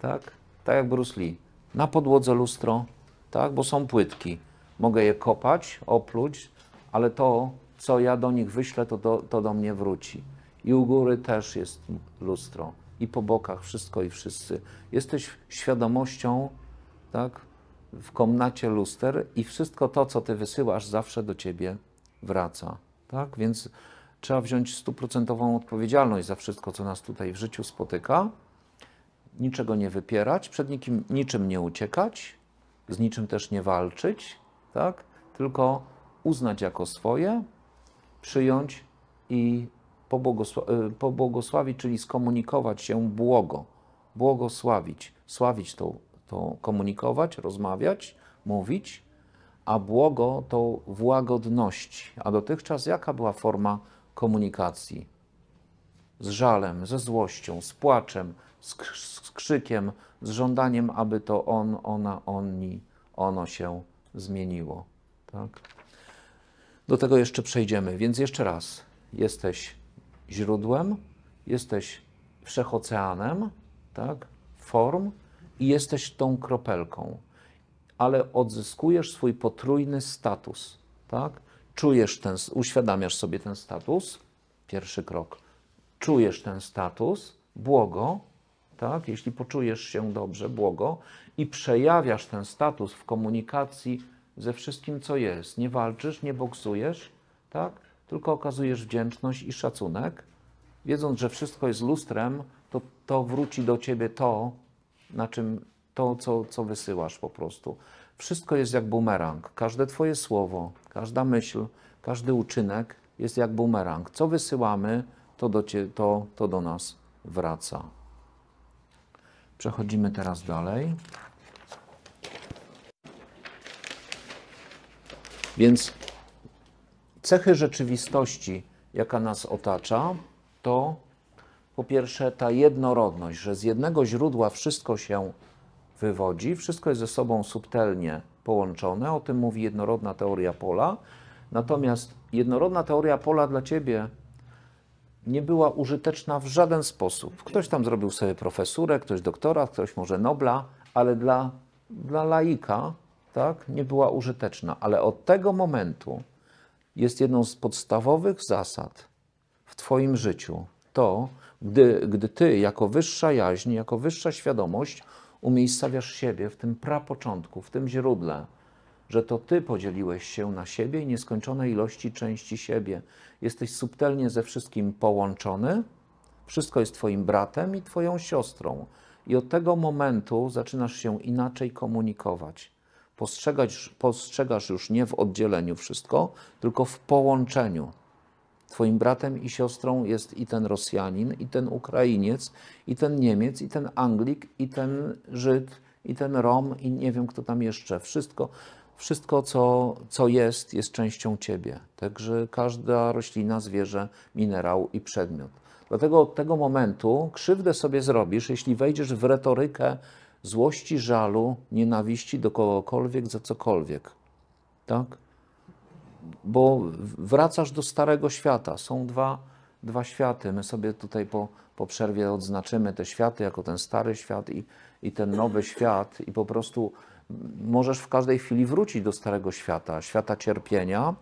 tak? Tak jak Bruce Lee. Na podłodze lustro, tak? Bo są płytki. Mogę je kopać, opluć, ale to, co ja do nich wyślę, to do, to do mnie wróci. I u góry też jest lustro. I po bokach wszystko i wszyscy. Jesteś świadomością, tak? W komnacie luster i wszystko to, co ty wysyłasz, zawsze do ciebie wraca, tak? Więc trzeba wziąć stuprocentową odpowiedzialność za wszystko, co nas tutaj w życiu spotyka niczego nie wypierać, przed nikim, niczym nie uciekać, z niczym też nie walczyć, tak? tylko uznać jako swoje, przyjąć i y, pobłogosławić, czyli skomunikować się błogo, błogosławić. Sławić to, to komunikować, rozmawiać, mówić, a błogo to w łagodności. A dotychczas jaka była forma komunikacji? Z żalem, ze złością, z płaczem, z, z krzykiem, z żądaniem, aby to on, ona, oni, ono się zmieniło. Tak? Do tego jeszcze przejdziemy. Więc jeszcze raz, jesteś źródłem, jesteś wszechoceanem, tak? form i jesteś tą kropelką, ale odzyskujesz swój potrójny status. Tak? Czujesz ten, uświadamiasz sobie ten status, pierwszy krok. Czujesz ten status, błogo, tak? jeśli poczujesz się dobrze, błogo i przejawiasz ten status w komunikacji ze wszystkim, co jest, nie walczysz, nie boksujesz, tak? tylko okazujesz wdzięczność i szacunek, wiedząc, że wszystko jest lustrem, to, to wróci do ciebie to, na czym to, co, co wysyłasz po prostu. Wszystko jest jak bumerang. Każde Twoje słowo, każda myśl, każdy uczynek jest jak bumerang. Co wysyłamy, to do, cie, to, to do nas wraca. Przechodzimy teraz dalej. Więc cechy rzeczywistości, jaka nas otacza, to po pierwsze ta jednorodność, że z jednego źródła wszystko się wywodzi, wszystko jest ze sobą subtelnie połączone, o tym mówi jednorodna teoria pola. Natomiast jednorodna teoria pola dla ciebie nie była użyteczna w żaden sposób. Ktoś tam zrobił sobie profesurę, ktoś doktora, ktoś może Nobla, ale dla, dla laika tak, nie była użyteczna. Ale od tego momentu jest jedną z podstawowych zasad w Twoim życiu to, gdy, gdy Ty jako wyższa jaźń, jako wyższa świadomość umiejscawiasz siebie w tym prapoczątku, w tym źródle, że to Ty podzieliłeś się na siebie i nieskończone ilości części siebie. Jesteś subtelnie ze wszystkim połączony, wszystko jest Twoim bratem i Twoją siostrą. I od tego momentu zaczynasz się inaczej komunikować. Postrzegasz, postrzegasz już nie w oddzieleniu wszystko, tylko w połączeniu. Twoim bratem i siostrą jest i ten Rosjanin, i ten Ukrainiec, i ten Niemiec, i ten Anglik, i ten Żyd, i ten Rom, i nie wiem kto tam jeszcze. Wszystko wszystko, co, co jest, jest częścią ciebie. Także każda roślina, zwierzę, minerał i przedmiot. Dlatego od tego momentu krzywdę sobie zrobisz, jeśli wejdziesz w retorykę złości, żalu, nienawiści do kogokolwiek, za cokolwiek. Tak? Bo wracasz do starego świata. Są dwa, dwa światy. My sobie tutaj po, po przerwie odznaczymy te światy jako ten stary świat i, i ten nowy świat, i po prostu możesz w każdej chwili wrócić do starego świata, świata cierpienia,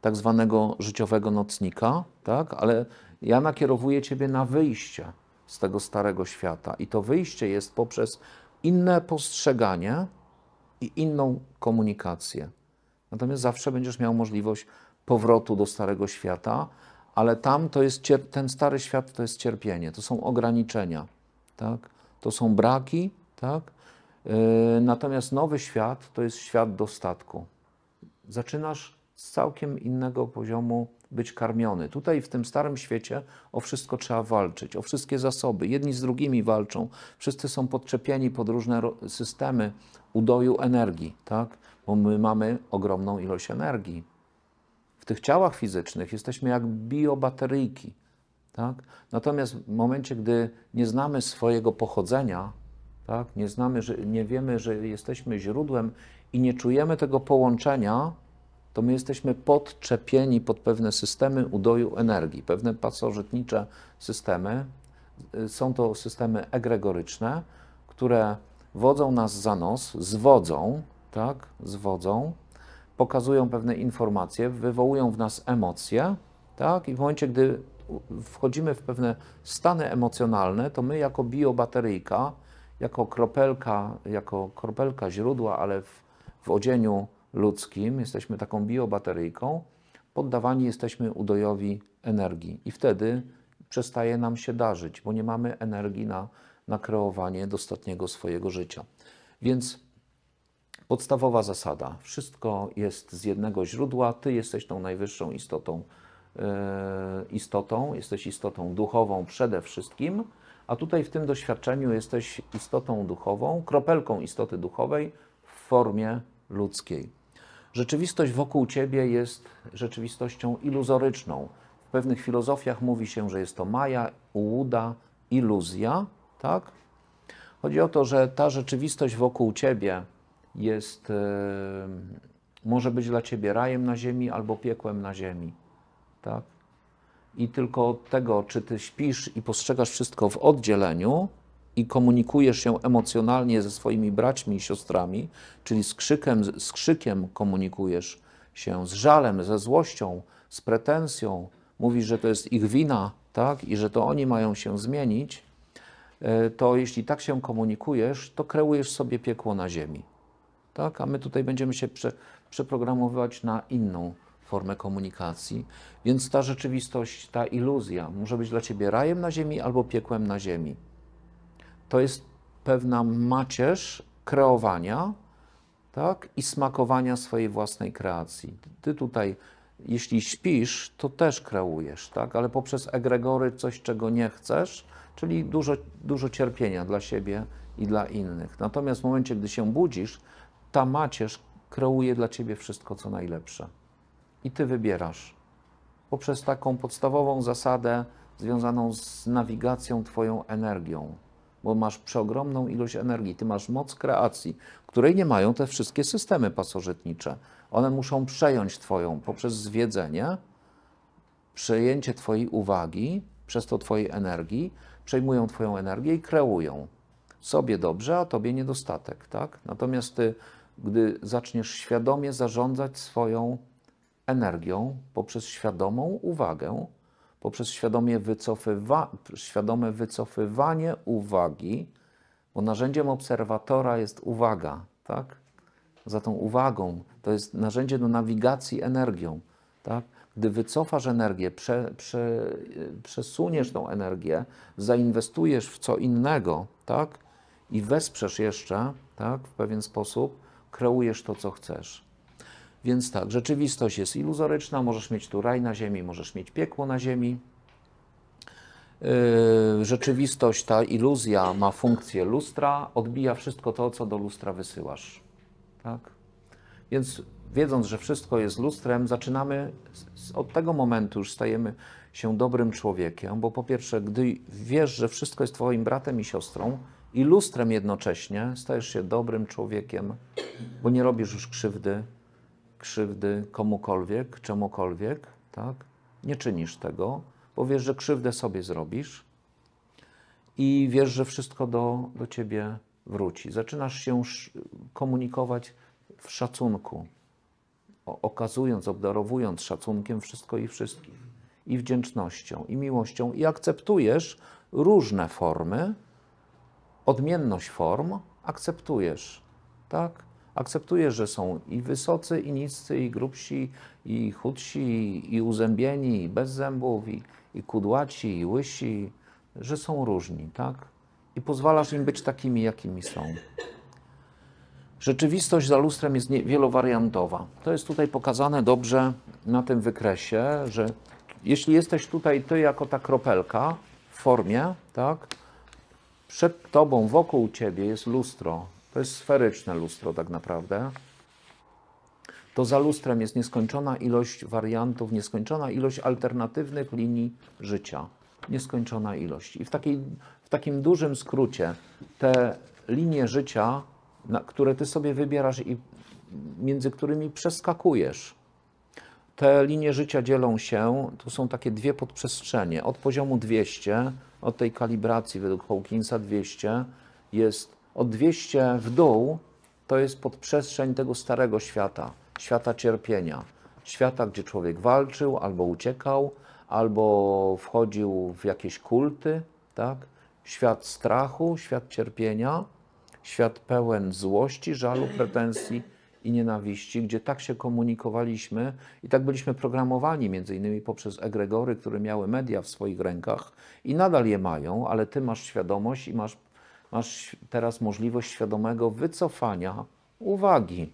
tak zwanego życiowego nocnika, tak? ale ja nakierowuję Ciebie na wyjście z tego starego świata. I to wyjście jest poprzez inne postrzeganie i inną komunikację. Natomiast zawsze będziesz miał możliwość powrotu do starego świata, ale tam to jest ten stary świat to jest cierpienie, to są ograniczenia, tak? to są braki, tak? E, natomiast nowy świat to jest świat dostatku. Zaczynasz z całkiem innego poziomu być karmiony. Tutaj w tym starym świecie o wszystko trzeba walczyć, o wszystkie zasoby. Jedni z drugimi walczą. Wszyscy są podczepieni pod różne systemy udoju energii, tak? Bo my mamy ogromną ilość energii. W tych ciałach fizycznych jesteśmy jak biobateryjki, tak? Natomiast w momencie, gdy nie znamy swojego pochodzenia, tak? Nie, znamy, że, nie wiemy, że jesteśmy źródłem i nie czujemy tego połączenia, to my jesteśmy podczepieni pod pewne systemy udoju energii, pewne pasożytnicze systemy. Y, są to systemy egregoryczne, które wodzą nas za nos, zwodzą, tak, zwodzą, pokazują pewne informacje, wywołują w nas emocje, tak, i w momencie, gdy wchodzimy w pewne stany emocjonalne, to my jako biobateryjka, jako kropelka, jako kropelka źródła, ale w, w odzieniu ludzkim, jesteśmy taką biobateryjką, poddawani jesteśmy udojowi energii i wtedy przestaje nam się darzyć, bo nie mamy energii na, na kreowanie dostatniego swojego życia. Więc podstawowa zasada: wszystko jest z jednego źródła, ty jesteś tą najwyższą istotą, e, istotą, jesteś istotą duchową przede wszystkim a tutaj w tym doświadczeniu jesteś istotą duchową, kropelką istoty duchowej w formie ludzkiej. Rzeczywistość wokół ciebie jest rzeczywistością iluzoryczną. W pewnych filozofiach mówi się, że jest to maja, ułuda, iluzja, tak? Chodzi o to, że ta rzeczywistość wokół ciebie jest, e, może być dla ciebie rajem na ziemi albo piekłem na ziemi, tak? i tylko od tego, czy ty śpisz i postrzegasz wszystko w oddzieleniu i komunikujesz się emocjonalnie ze swoimi braćmi i siostrami, czyli z krzykiem, z krzykiem komunikujesz się, z żalem, ze złością, z pretensją, mówisz, że to jest ich wina, tak, i że to oni mają się zmienić, e, to jeśli tak się komunikujesz, to kreujesz sobie piekło na ziemi. Tak? A my tutaj będziemy się prze, przeprogramowywać na inną formę komunikacji. Więc ta rzeczywistość, ta iluzja może być dla ciebie rajem na ziemi albo piekłem na ziemi. To jest pewna macierz kreowania tak? i smakowania swojej własnej kreacji. Ty tutaj, jeśli śpisz, to też kreujesz, tak? ale poprzez egregory coś, czego nie chcesz, czyli dużo, dużo cierpienia dla siebie i dla innych. Natomiast w momencie, gdy się budzisz, ta macierz kreuje dla ciebie wszystko, co najlepsze i ty wybierasz poprzez taką podstawową zasadę związaną z nawigacją Twoją energią, bo masz przeogromną ilość energii, Ty masz moc kreacji, której nie mają te wszystkie systemy pasożytnicze. One muszą przejąć Twoją poprzez zwiedzenie, przejęcie Twojej uwagi, przez to Twojej energii, przejmują Twoją energię i kreują. Sobie dobrze, a Tobie niedostatek, tak? Natomiast Ty, gdy zaczniesz świadomie zarządzać swoją energią, poprzez świadomą uwagę, poprzez świadomie wycofywa, świadome wycofywanie uwagi, bo narzędziem obserwatora jest uwaga, tak? Za tą uwagą to jest narzędzie do nawigacji energią, tak? Gdy wycofasz energię, prze, prze, przesuniesz tą energię, zainwestujesz w co innego, tak? I wesprzesz jeszcze, tak? W pewien sposób kreujesz to, co chcesz. Więc tak, rzeczywistość jest iluzoryczna, możesz mieć tu raj na ziemi, możesz mieć piekło na ziemi. Yy, rzeczywistość, ta iluzja ma funkcję lustra, odbija wszystko to, co do lustra wysyłasz. Tak? Więc wiedząc, że wszystko jest lustrem, zaczynamy od tego momentu już stajemy się dobrym człowiekiem, bo po pierwsze, gdy wiesz, że wszystko jest twoim bratem i siostrą i lustrem jednocześnie, stajesz się dobrym człowiekiem, bo nie robisz już krzywdy krzywdy komukolwiek, czemukolwiek, tak? Nie czynisz tego, bo wiesz, że krzywdę sobie zrobisz i wiesz, że wszystko do, do ciebie wróci. Zaczynasz się komunikować w szacunku, okazując, obdarowując szacunkiem wszystko i wszystkich, i wdzięcznością, i miłością, i akceptujesz różne formy, odmienność form akceptujesz, tak? akceptuję, że są i wysocy, i niscy, i grubsi, i chudsi, i uzębieni, i bez zębów, i, i kudłaci, i łysi, że są różni, tak? I pozwalasz im być takimi, jakimi są. Rzeczywistość za lustrem jest wielowariantowa. To jest tutaj pokazane dobrze na tym wykresie, że jeśli jesteś tutaj ty jako ta kropelka w formie, tak? Przed tobą, wokół ciebie jest lustro, to jest sferyczne lustro tak naprawdę. To za lustrem jest nieskończona ilość wariantów, nieskończona ilość alternatywnych linii życia. Nieskończona ilość. I w, takiej, w takim dużym skrócie te linie życia, które ty sobie wybierasz i między którymi przeskakujesz, te linie życia dzielą się, To są takie dwie podprzestrzenie. Od poziomu 200, od tej kalibracji według Hawkinsa 200 jest od 200 w dół to jest podprzestrzeń tego starego świata, świata cierpienia, świata, gdzie człowiek walczył albo uciekał, albo wchodził w jakieś kulty, tak? Świat strachu, świat cierpienia, świat pełen złości, żalu, pretensji i nienawiści, gdzie tak się komunikowaliśmy i tak byliśmy programowani, między innymi poprzez egregory, które miały media w swoich rękach i nadal je mają, ale ty masz świadomość i masz masz teraz możliwość świadomego wycofania uwagi.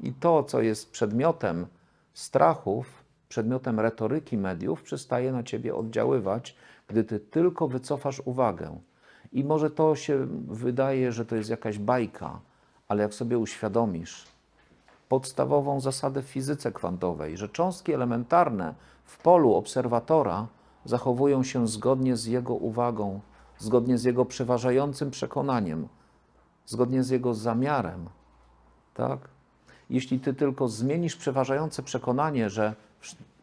I to, co jest przedmiotem strachów, przedmiotem retoryki mediów, przestaje na ciebie oddziaływać, gdy ty tylko wycofasz uwagę. I może to się wydaje, że to jest jakaś bajka, ale jak sobie uświadomisz podstawową zasadę w fizyce kwantowej, że cząstki elementarne w polu obserwatora zachowują się zgodnie z jego uwagą zgodnie z jego przeważającym przekonaniem, zgodnie z jego zamiarem. Tak? Jeśli ty tylko zmienisz przeważające przekonanie, że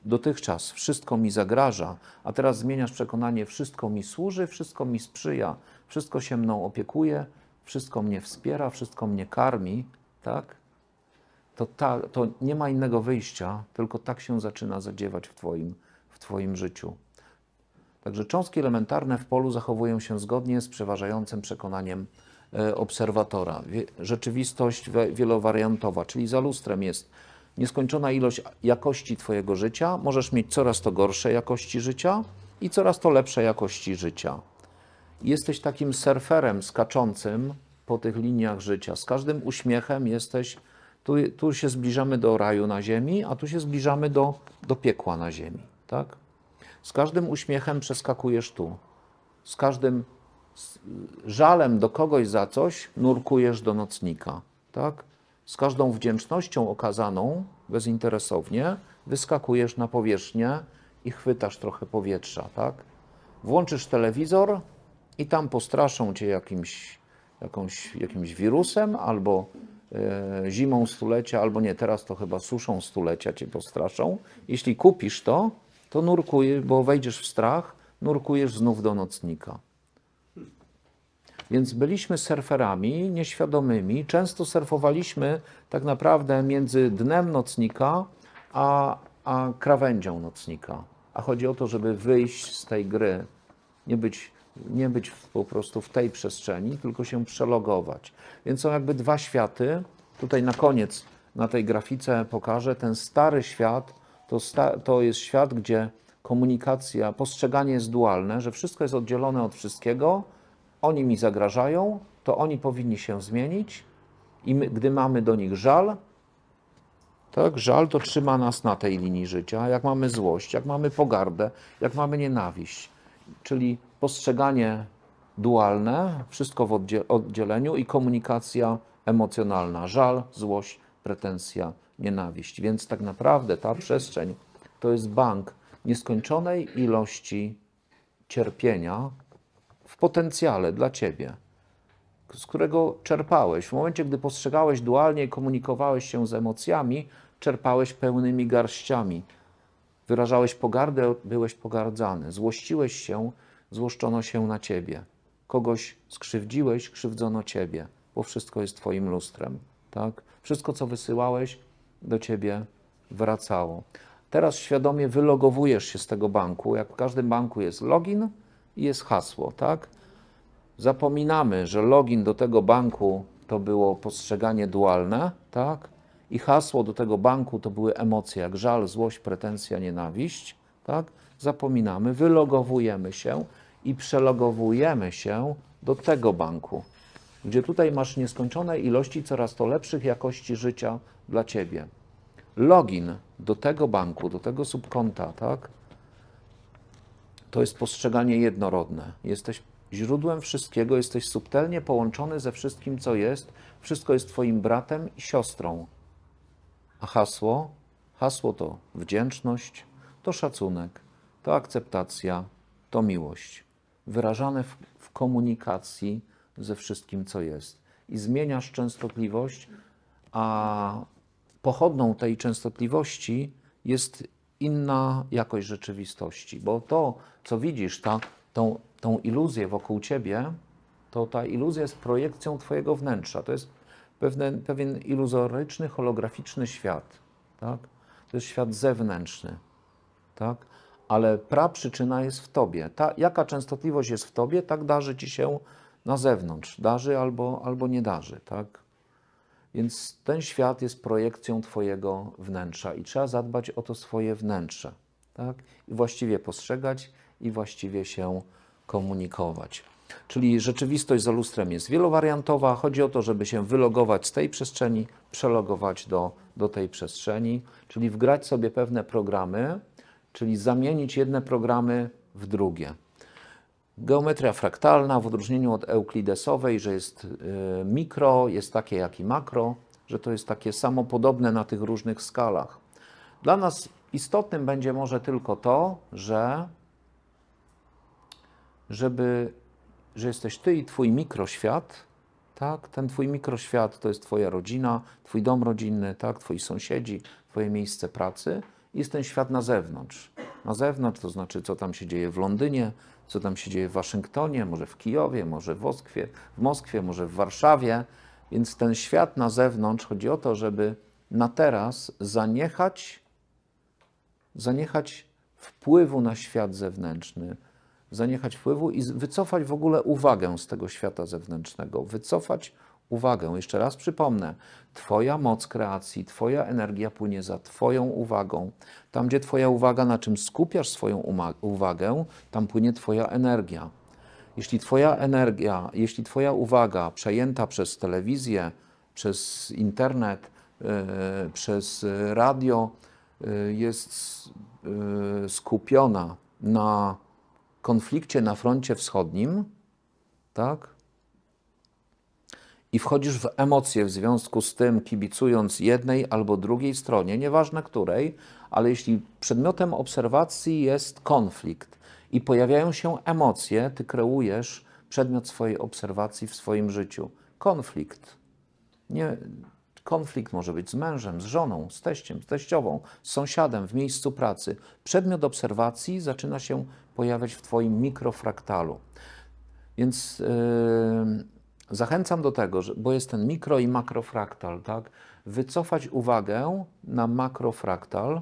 dotychczas wszystko mi zagraża, a teraz zmieniasz przekonanie, wszystko mi służy, wszystko mi sprzyja, wszystko się mną opiekuje, wszystko mnie wspiera, wszystko mnie karmi, tak? To, ta, to nie ma innego wyjścia, tylko tak się zaczyna zadziewać w twoim, w twoim życiu. Także cząstki elementarne w polu zachowują się zgodnie z przeważającym przekonaniem e, obserwatora. Rzeczywistość wielowariantowa, czyli za lustrem jest nieskończona ilość jakości Twojego życia. Możesz mieć coraz to gorsze jakości życia i coraz to lepsze jakości życia. Jesteś takim surferem skaczącym po tych liniach życia. Z każdym uśmiechem jesteś, tu, tu się zbliżamy do raju na ziemi, a tu się zbliżamy do, do piekła na ziemi. Tak? Z każdym uśmiechem przeskakujesz tu. Z każdym żalem do kogoś za coś nurkujesz do nocnika. Tak? Z każdą wdzięcznością okazaną bezinteresownie wyskakujesz na powierzchnię i chwytasz trochę powietrza. Tak? Włączysz telewizor i tam postraszą cię jakimś, jakąś, jakimś wirusem albo e, zimą stulecia, albo nie, teraz to chyba suszą stulecia cię postraszą. Jeśli kupisz to, to nurkujesz, bo wejdziesz w strach, nurkujesz znów do nocnika. Więc byliśmy surferami nieświadomymi, często surfowaliśmy tak naprawdę między dnem nocnika a, a krawędzią nocnika. A chodzi o to, żeby wyjść z tej gry, nie być, nie być po prostu w tej przestrzeni, tylko się przelogować. Więc są jakby dwa światy. Tutaj na koniec na tej grafice pokażę ten stary świat to, to jest świat, gdzie komunikacja, postrzeganie jest dualne, że wszystko jest oddzielone od wszystkiego, oni mi zagrażają, to oni powinni się zmienić i my, gdy mamy do nich żal, tak, żal to trzyma nas na tej linii życia, jak mamy złość, jak mamy pogardę, jak mamy nienawiść, czyli postrzeganie dualne, wszystko w oddzieleniu i komunikacja emocjonalna, żal, złość, pretensja, nienawiść. Więc tak naprawdę ta przestrzeń to jest bank nieskończonej ilości cierpienia w potencjale dla ciebie, z którego czerpałeś. W momencie, gdy postrzegałeś dualnie i komunikowałeś się z emocjami, czerpałeś pełnymi garściami. Wyrażałeś pogardę, byłeś pogardzany, złościłeś się, złoszczono się na ciebie. Kogoś skrzywdziłeś, krzywdzono ciebie, bo wszystko jest twoim lustrem. Tak? Wszystko, co wysyłałeś, do ciebie wracało. Teraz świadomie wylogowujesz się z tego banku. Jak w każdym banku jest login i jest hasło, tak? Zapominamy, że login do tego banku to było postrzeganie dualne, tak? I hasło do tego banku to były emocje, jak żal, złość, pretensja, nienawiść, tak? Zapominamy, wylogowujemy się i przelogowujemy się do tego banku gdzie tutaj masz nieskończone ilości coraz to lepszych jakości życia dla ciebie. Login do tego banku, do tego subkonta, tak? To jest postrzeganie jednorodne. Jesteś źródłem wszystkiego, jesteś subtelnie połączony ze wszystkim, co jest. Wszystko jest Twoim bratem i siostrą. A hasło? Hasło to wdzięczność, to szacunek, to akceptacja, to miłość. Wyrażane w, w komunikacji ze wszystkim, co jest. I zmieniasz częstotliwość, a pochodną tej częstotliwości jest inna jakość rzeczywistości, bo to, co widzisz, ta, tą, tą iluzję wokół ciebie, to ta iluzja jest projekcją twojego wnętrza. To jest pewne, pewien iluzoryczny, holograficzny świat. Tak? To jest świat zewnętrzny. Tak? Ale praprzyczyna jest w tobie. Ta, jaka częstotliwość jest w tobie, tak darzy ci się na zewnątrz, darzy albo, albo nie darzy, tak? Więc ten świat jest projekcją Twojego wnętrza i trzeba zadbać o to swoje wnętrze, tak? I właściwie postrzegać i właściwie się komunikować. Czyli rzeczywistość za lustrem jest wielowariantowa. Chodzi o to, żeby się wylogować z tej przestrzeni, przelogować do, do tej przestrzeni, czyli wgrać sobie pewne programy, czyli zamienić jedne programy w drugie. Geometria fraktalna w odróżnieniu od euklidesowej, że jest e, mikro, jest takie jak i makro, że to jest takie samo podobne na tych różnych skalach. Dla nas istotnym będzie może tylko to, że żeby, że jesteś ty i twój mikroświat, tak? Ten twój mikroświat to jest twoja rodzina, twój dom rodzinny, tak? Twoi sąsiedzi, twoje miejsce pracy. Jest ten świat na zewnątrz na zewnątrz, to znaczy co tam się dzieje w Londynie, co tam się dzieje w Waszyngtonie, może w Kijowie, może w Moskwie, w Moskwie, może w Warszawie. Więc ten świat na zewnątrz chodzi o to, żeby na teraz zaniechać, zaniechać wpływu na świat zewnętrzny, zaniechać wpływu i wycofać w ogóle uwagę z tego świata zewnętrznego, wycofać uwagę. Jeszcze raz przypomnę, Twoja moc kreacji, Twoja energia płynie za Twoją uwagą. Tam, gdzie Twoja uwaga, na czym skupiasz swoją uwagę, tam płynie Twoja energia. Jeśli Twoja energia, jeśli Twoja uwaga przejęta przez telewizję, przez internet, yy, przez radio yy, jest yy, skupiona na konflikcie na froncie wschodnim, tak? i wchodzisz w emocje w związku z tym, kibicując jednej albo drugiej stronie, nieważne której, ale jeśli przedmiotem obserwacji jest konflikt i pojawiają się emocje, ty kreujesz przedmiot swojej obserwacji w swoim życiu. Konflikt. Nie, konflikt może być z mężem, z żoną, z teściem, z teściową, z sąsiadem, w miejscu pracy. Przedmiot obserwacji zaczyna się pojawiać w twoim mikrofraktalu. Więc. Yy, Zachęcam do tego, że, bo jest ten mikro i makrofraktal, tak? Wycofać uwagę na makrofraktal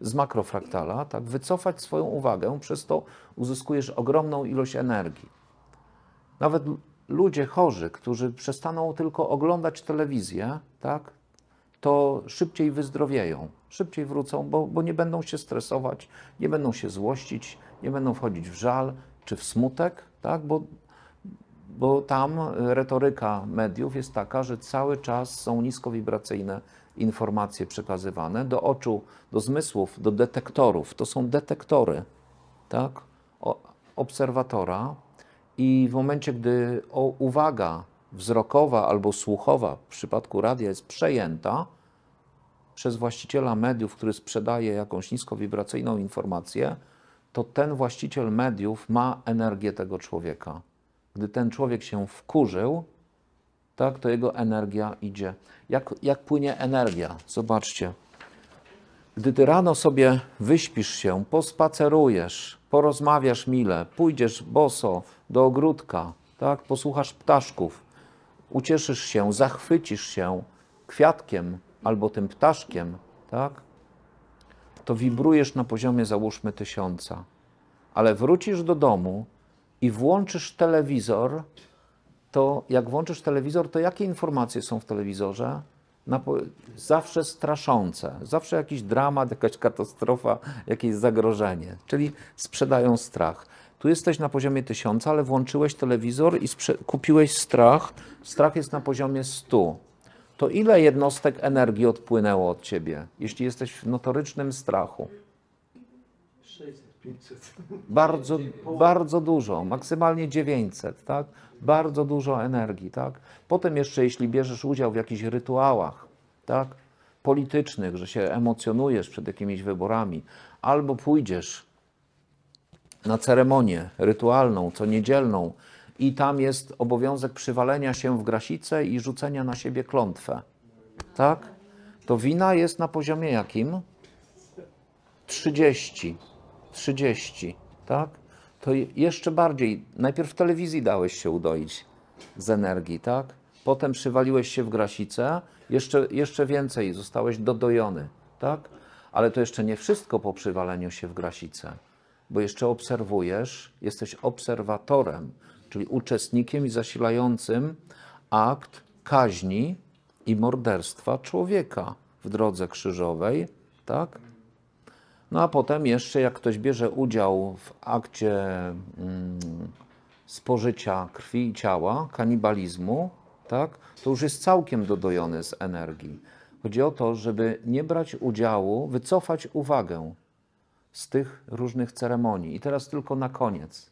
z makrofraktala, tak? Wycofać swoją uwagę, przez to uzyskujesz ogromną ilość energii. Nawet ludzie chorzy, którzy przestaną tylko oglądać telewizję, tak? To szybciej wyzdrowieją, szybciej wrócą, bo, bo nie będą się stresować, nie będą się złościć, nie będą wchodzić w żal czy w smutek, tak? Bo bo tam e, retoryka mediów jest taka, że cały czas są niskowibracyjne informacje przekazywane do oczu, do zmysłów, do detektorów. To są detektory, tak? O, obserwatora i w momencie, gdy o, uwaga wzrokowa albo słuchowa w przypadku radia jest przejęta przez właściciela mediów, który sprzedaje jakąś niskowibracyjną informację, to ten właściciel mediów ma energię tego człowieka gdy ten człowiek się wkurzył, tak, to jego energia idzie. Jak, jak płynie energia? Zobaczcie. Gdy ty rano sobie wyśpisz się, pospacerujesz, porozmawiasz mile, pójdziesz boso do ogródka, tak, posłuchasz ptaszków, ucieszysz się, zachwycisz się kwiatkiem albo tym ptaszkiem, tak, to wibrujesz na poziomie załóżmy tysiąca. Ale wrócisz do domu, i włączysz telewizor, to jak włączysz telewizor, to jakie informacje są w telewizorze? zawsze straszące, zawsze jakiś dramat, jakaś katastrofa, jakieś zagrożenie, czyli sprzedają strach. Tu jesteś na poziomie tysiąca, ale włączyłeś telewizor i kupiłeś strach. Strach jest na poziomie 100. To ile jednostek energii odpłynęło od ciebie, jeśli jesteś w notorycznym strachu? 600. 500. Bardzo, bardzo dużo, maksymalnie 900, tak? Bardzo dużo energii, tak? Potem jeszcze, jeśli bierzesz udział w jakichś rytuałach, tak? Politycznych, że się emocjonujesz przed jakimiś wyborami, albo pójdziesz na ceremonię rytualną, co niedzielną, i tam jest obowiązek przywalenia się w grasicę i rzucenia na siebie klątwę, tak? To wina jest na poziomie jakim? 30. 30, tak? To jeszcze bardziej, najpierw w telewizji dałeś się udoić z energii, tak? Potem przywaliłeś się w grasicę, jeszcze, jeszcze więcej, zostałeś dodojony, tak? Ale to jeszcze nie wszystko po przywaleniu się w grasicę, bo jeszcze obserwujesz, jesteś obserwatorem, czyli uczestnikiem i zasilającym akt kaźni i morderstwa człowieka w drodze krzyżowej, tak? No a potem jeszcze jak ktoś bierze udział w akcie mm, spożycia krwi i ciała, kanibalizmu, tak, to już jest całkiem dodojony z energii. Chodzi o to, żeby nie brać udziału, wycofać uwagę z tych różnych ceremonii. I teraz tylko na koniec.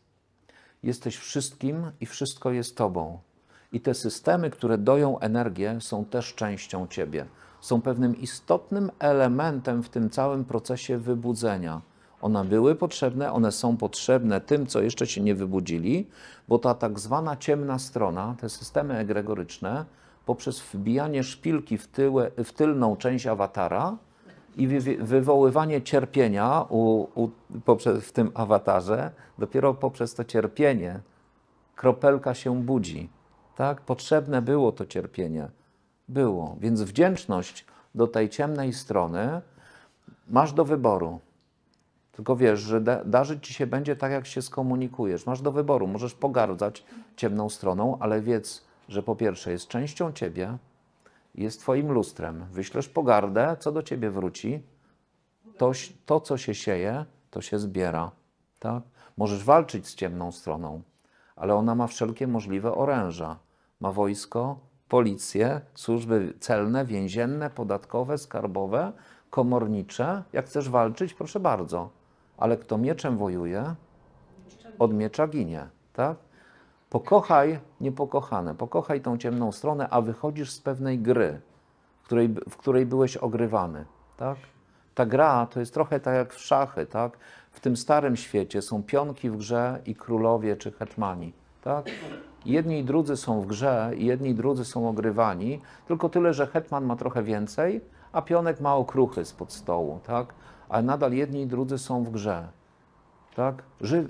Jesteś wszystkim i wszystko jest tobą. I te systemy, które doją energię, są też częścią ciebie są pewnym istotnym elementem w tym całym procesie wybudzenia. One były potrzebne, one są potrzebne tym, co jeszcze się nie wybudzili, bo ta tak zwana ciemna strona, te systemy egregoryczne, poprzez wbijanie szpilki w, tyłę, w tylną część awatara i wy, wywoływanie cierpienia u, u, poprzez, w tym awatarze, dopiero poprzez to cierpienie kropelka się budzi. Tak? Potrzebne było to cierpienie było. Więc wdzięczność do tej ciemnej strony masz do wyboru. Tylko wiesz, że darzyć ci się będzie tak, jak się skomunikujesz. Masz do wyboru. Możesz pogardzać ciemną stroną, ale wiedz, że po pierwsze jest częścią ciebie, jest twoim lustrem. Wyślesz pogardę, co do ciebie wróci, to, to co się sieje, to się zbiera. Tak? Możesz walczyć z ciemną stroną, ale ona ma wszelkie możliwe oręża. Ma wojsko, policję, służby celne, więzienne, podatkowe, skarbowe, komornicze. Jak chcesz walczyć, proszę bardzo. Ale kto mieczem wojuje, od miecza ginie, tak? Pokochaj niepokochane, pokochaj tą ciemną stronę, a wychodzisz z pewnej gry, w której, w której byłeś ogrywany, tak? Ta gra to jest trochę tak jak w szachy, tak? W tym starym świecie są pionki w grze i królowie czy hetmani, tak? Jedni i drudzy są w grze, jedni i drudzy są ogrywani, tylko tyle, że hetman ma trochę więcej, a pionek ma okruchy spod stołu, tak? Ale nadal jedni i drudzy są w grze, tak? Ży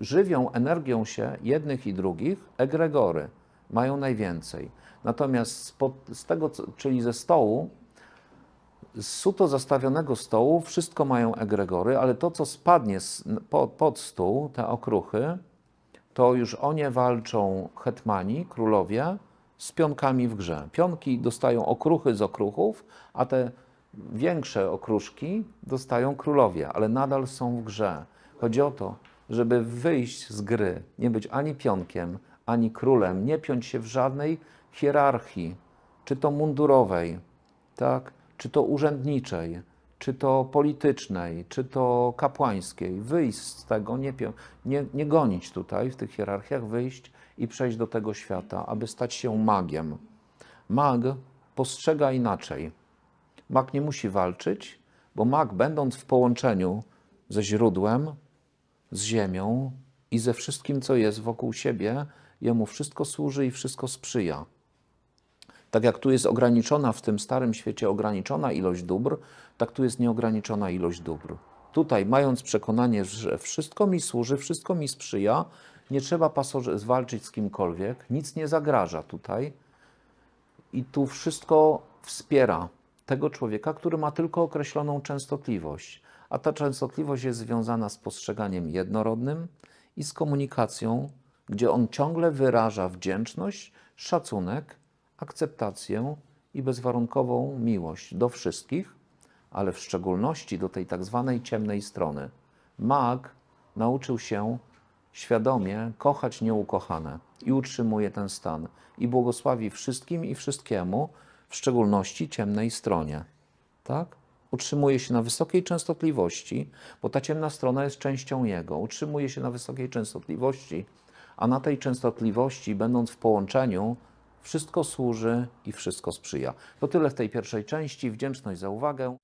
żywią energią się jednych i drugich egregory, mają najwięcej. Natomiast spod, z tego, czyli ze stołu, z suto zastawionego stołu wszystko mają egregory, ale to, co spadnie pod stół, te okruchy, to już o nie walczą hetmani, królowie, z pionkami w grze. Pionki dostają okruchy z okruchów, a te większe okruszki dostają królowie, ale nadal są w grze. Chodzi o to, żeby wyjść z gry, nie być ani pionkiem, ani królem, nie piąć się w żadnej hierarchii, czy to mundurowej, tak, czy to urzędniczej czy to politycznej, czy to kapłańskiej, wyjść z tego, nie, nie, nie gonić tutaj w tych hierarchiach, wyjść i przejść do tego świata, aby stać się magiem. Mag postrzega inaczej. Mag nie musi walczyć, bo mag, będąc w połączeniu ze źródłem, z ziemią i ze wszystkim, co jest wokół siebie, jemu wszystko służy i wszystko sprzyja. Tak jak tu jest ograniczona w tym starym świecie ograniczona ilość dóbr, tak tu jest nieograniczona ilość dóbr. Tutaj, mając przekonanie, że wszystko mi służy, wszystko mi sprzyja, nie trzeba walczyć z kimkolwiek, nic nie zagraża tutaj. I tu wszystko wspiera tego człowieka, który ma tylko określoną częstotliwość. A ta częstotliwość jest związana z postrzeganiem jednorodnym i z komunikacją, gdzie on ciągle wyraża wdzięczność, szacunek akceptację i bezwarunkową miłość do wszystkich, ale w szczególności do tej tak zwanej ciemnej strony. Mag nauczył się świadomie kochać nieukochane i utrzymuje ten stan i błogosławi wszystkim i wszystkiemu, w szczególności ciemnej stronie. Tak? Utrzymuje się na wysokiej częstotliwości, bo ta ciemna strona jest częścią jego. Utrzymuje się na wysokiej częstotliwości, a na tej częstotliwości, będąc w połączeniu wszystko służy i wszystko sprzyja. To tyle w tej pierwszej części. Wdzięczność za uwagę.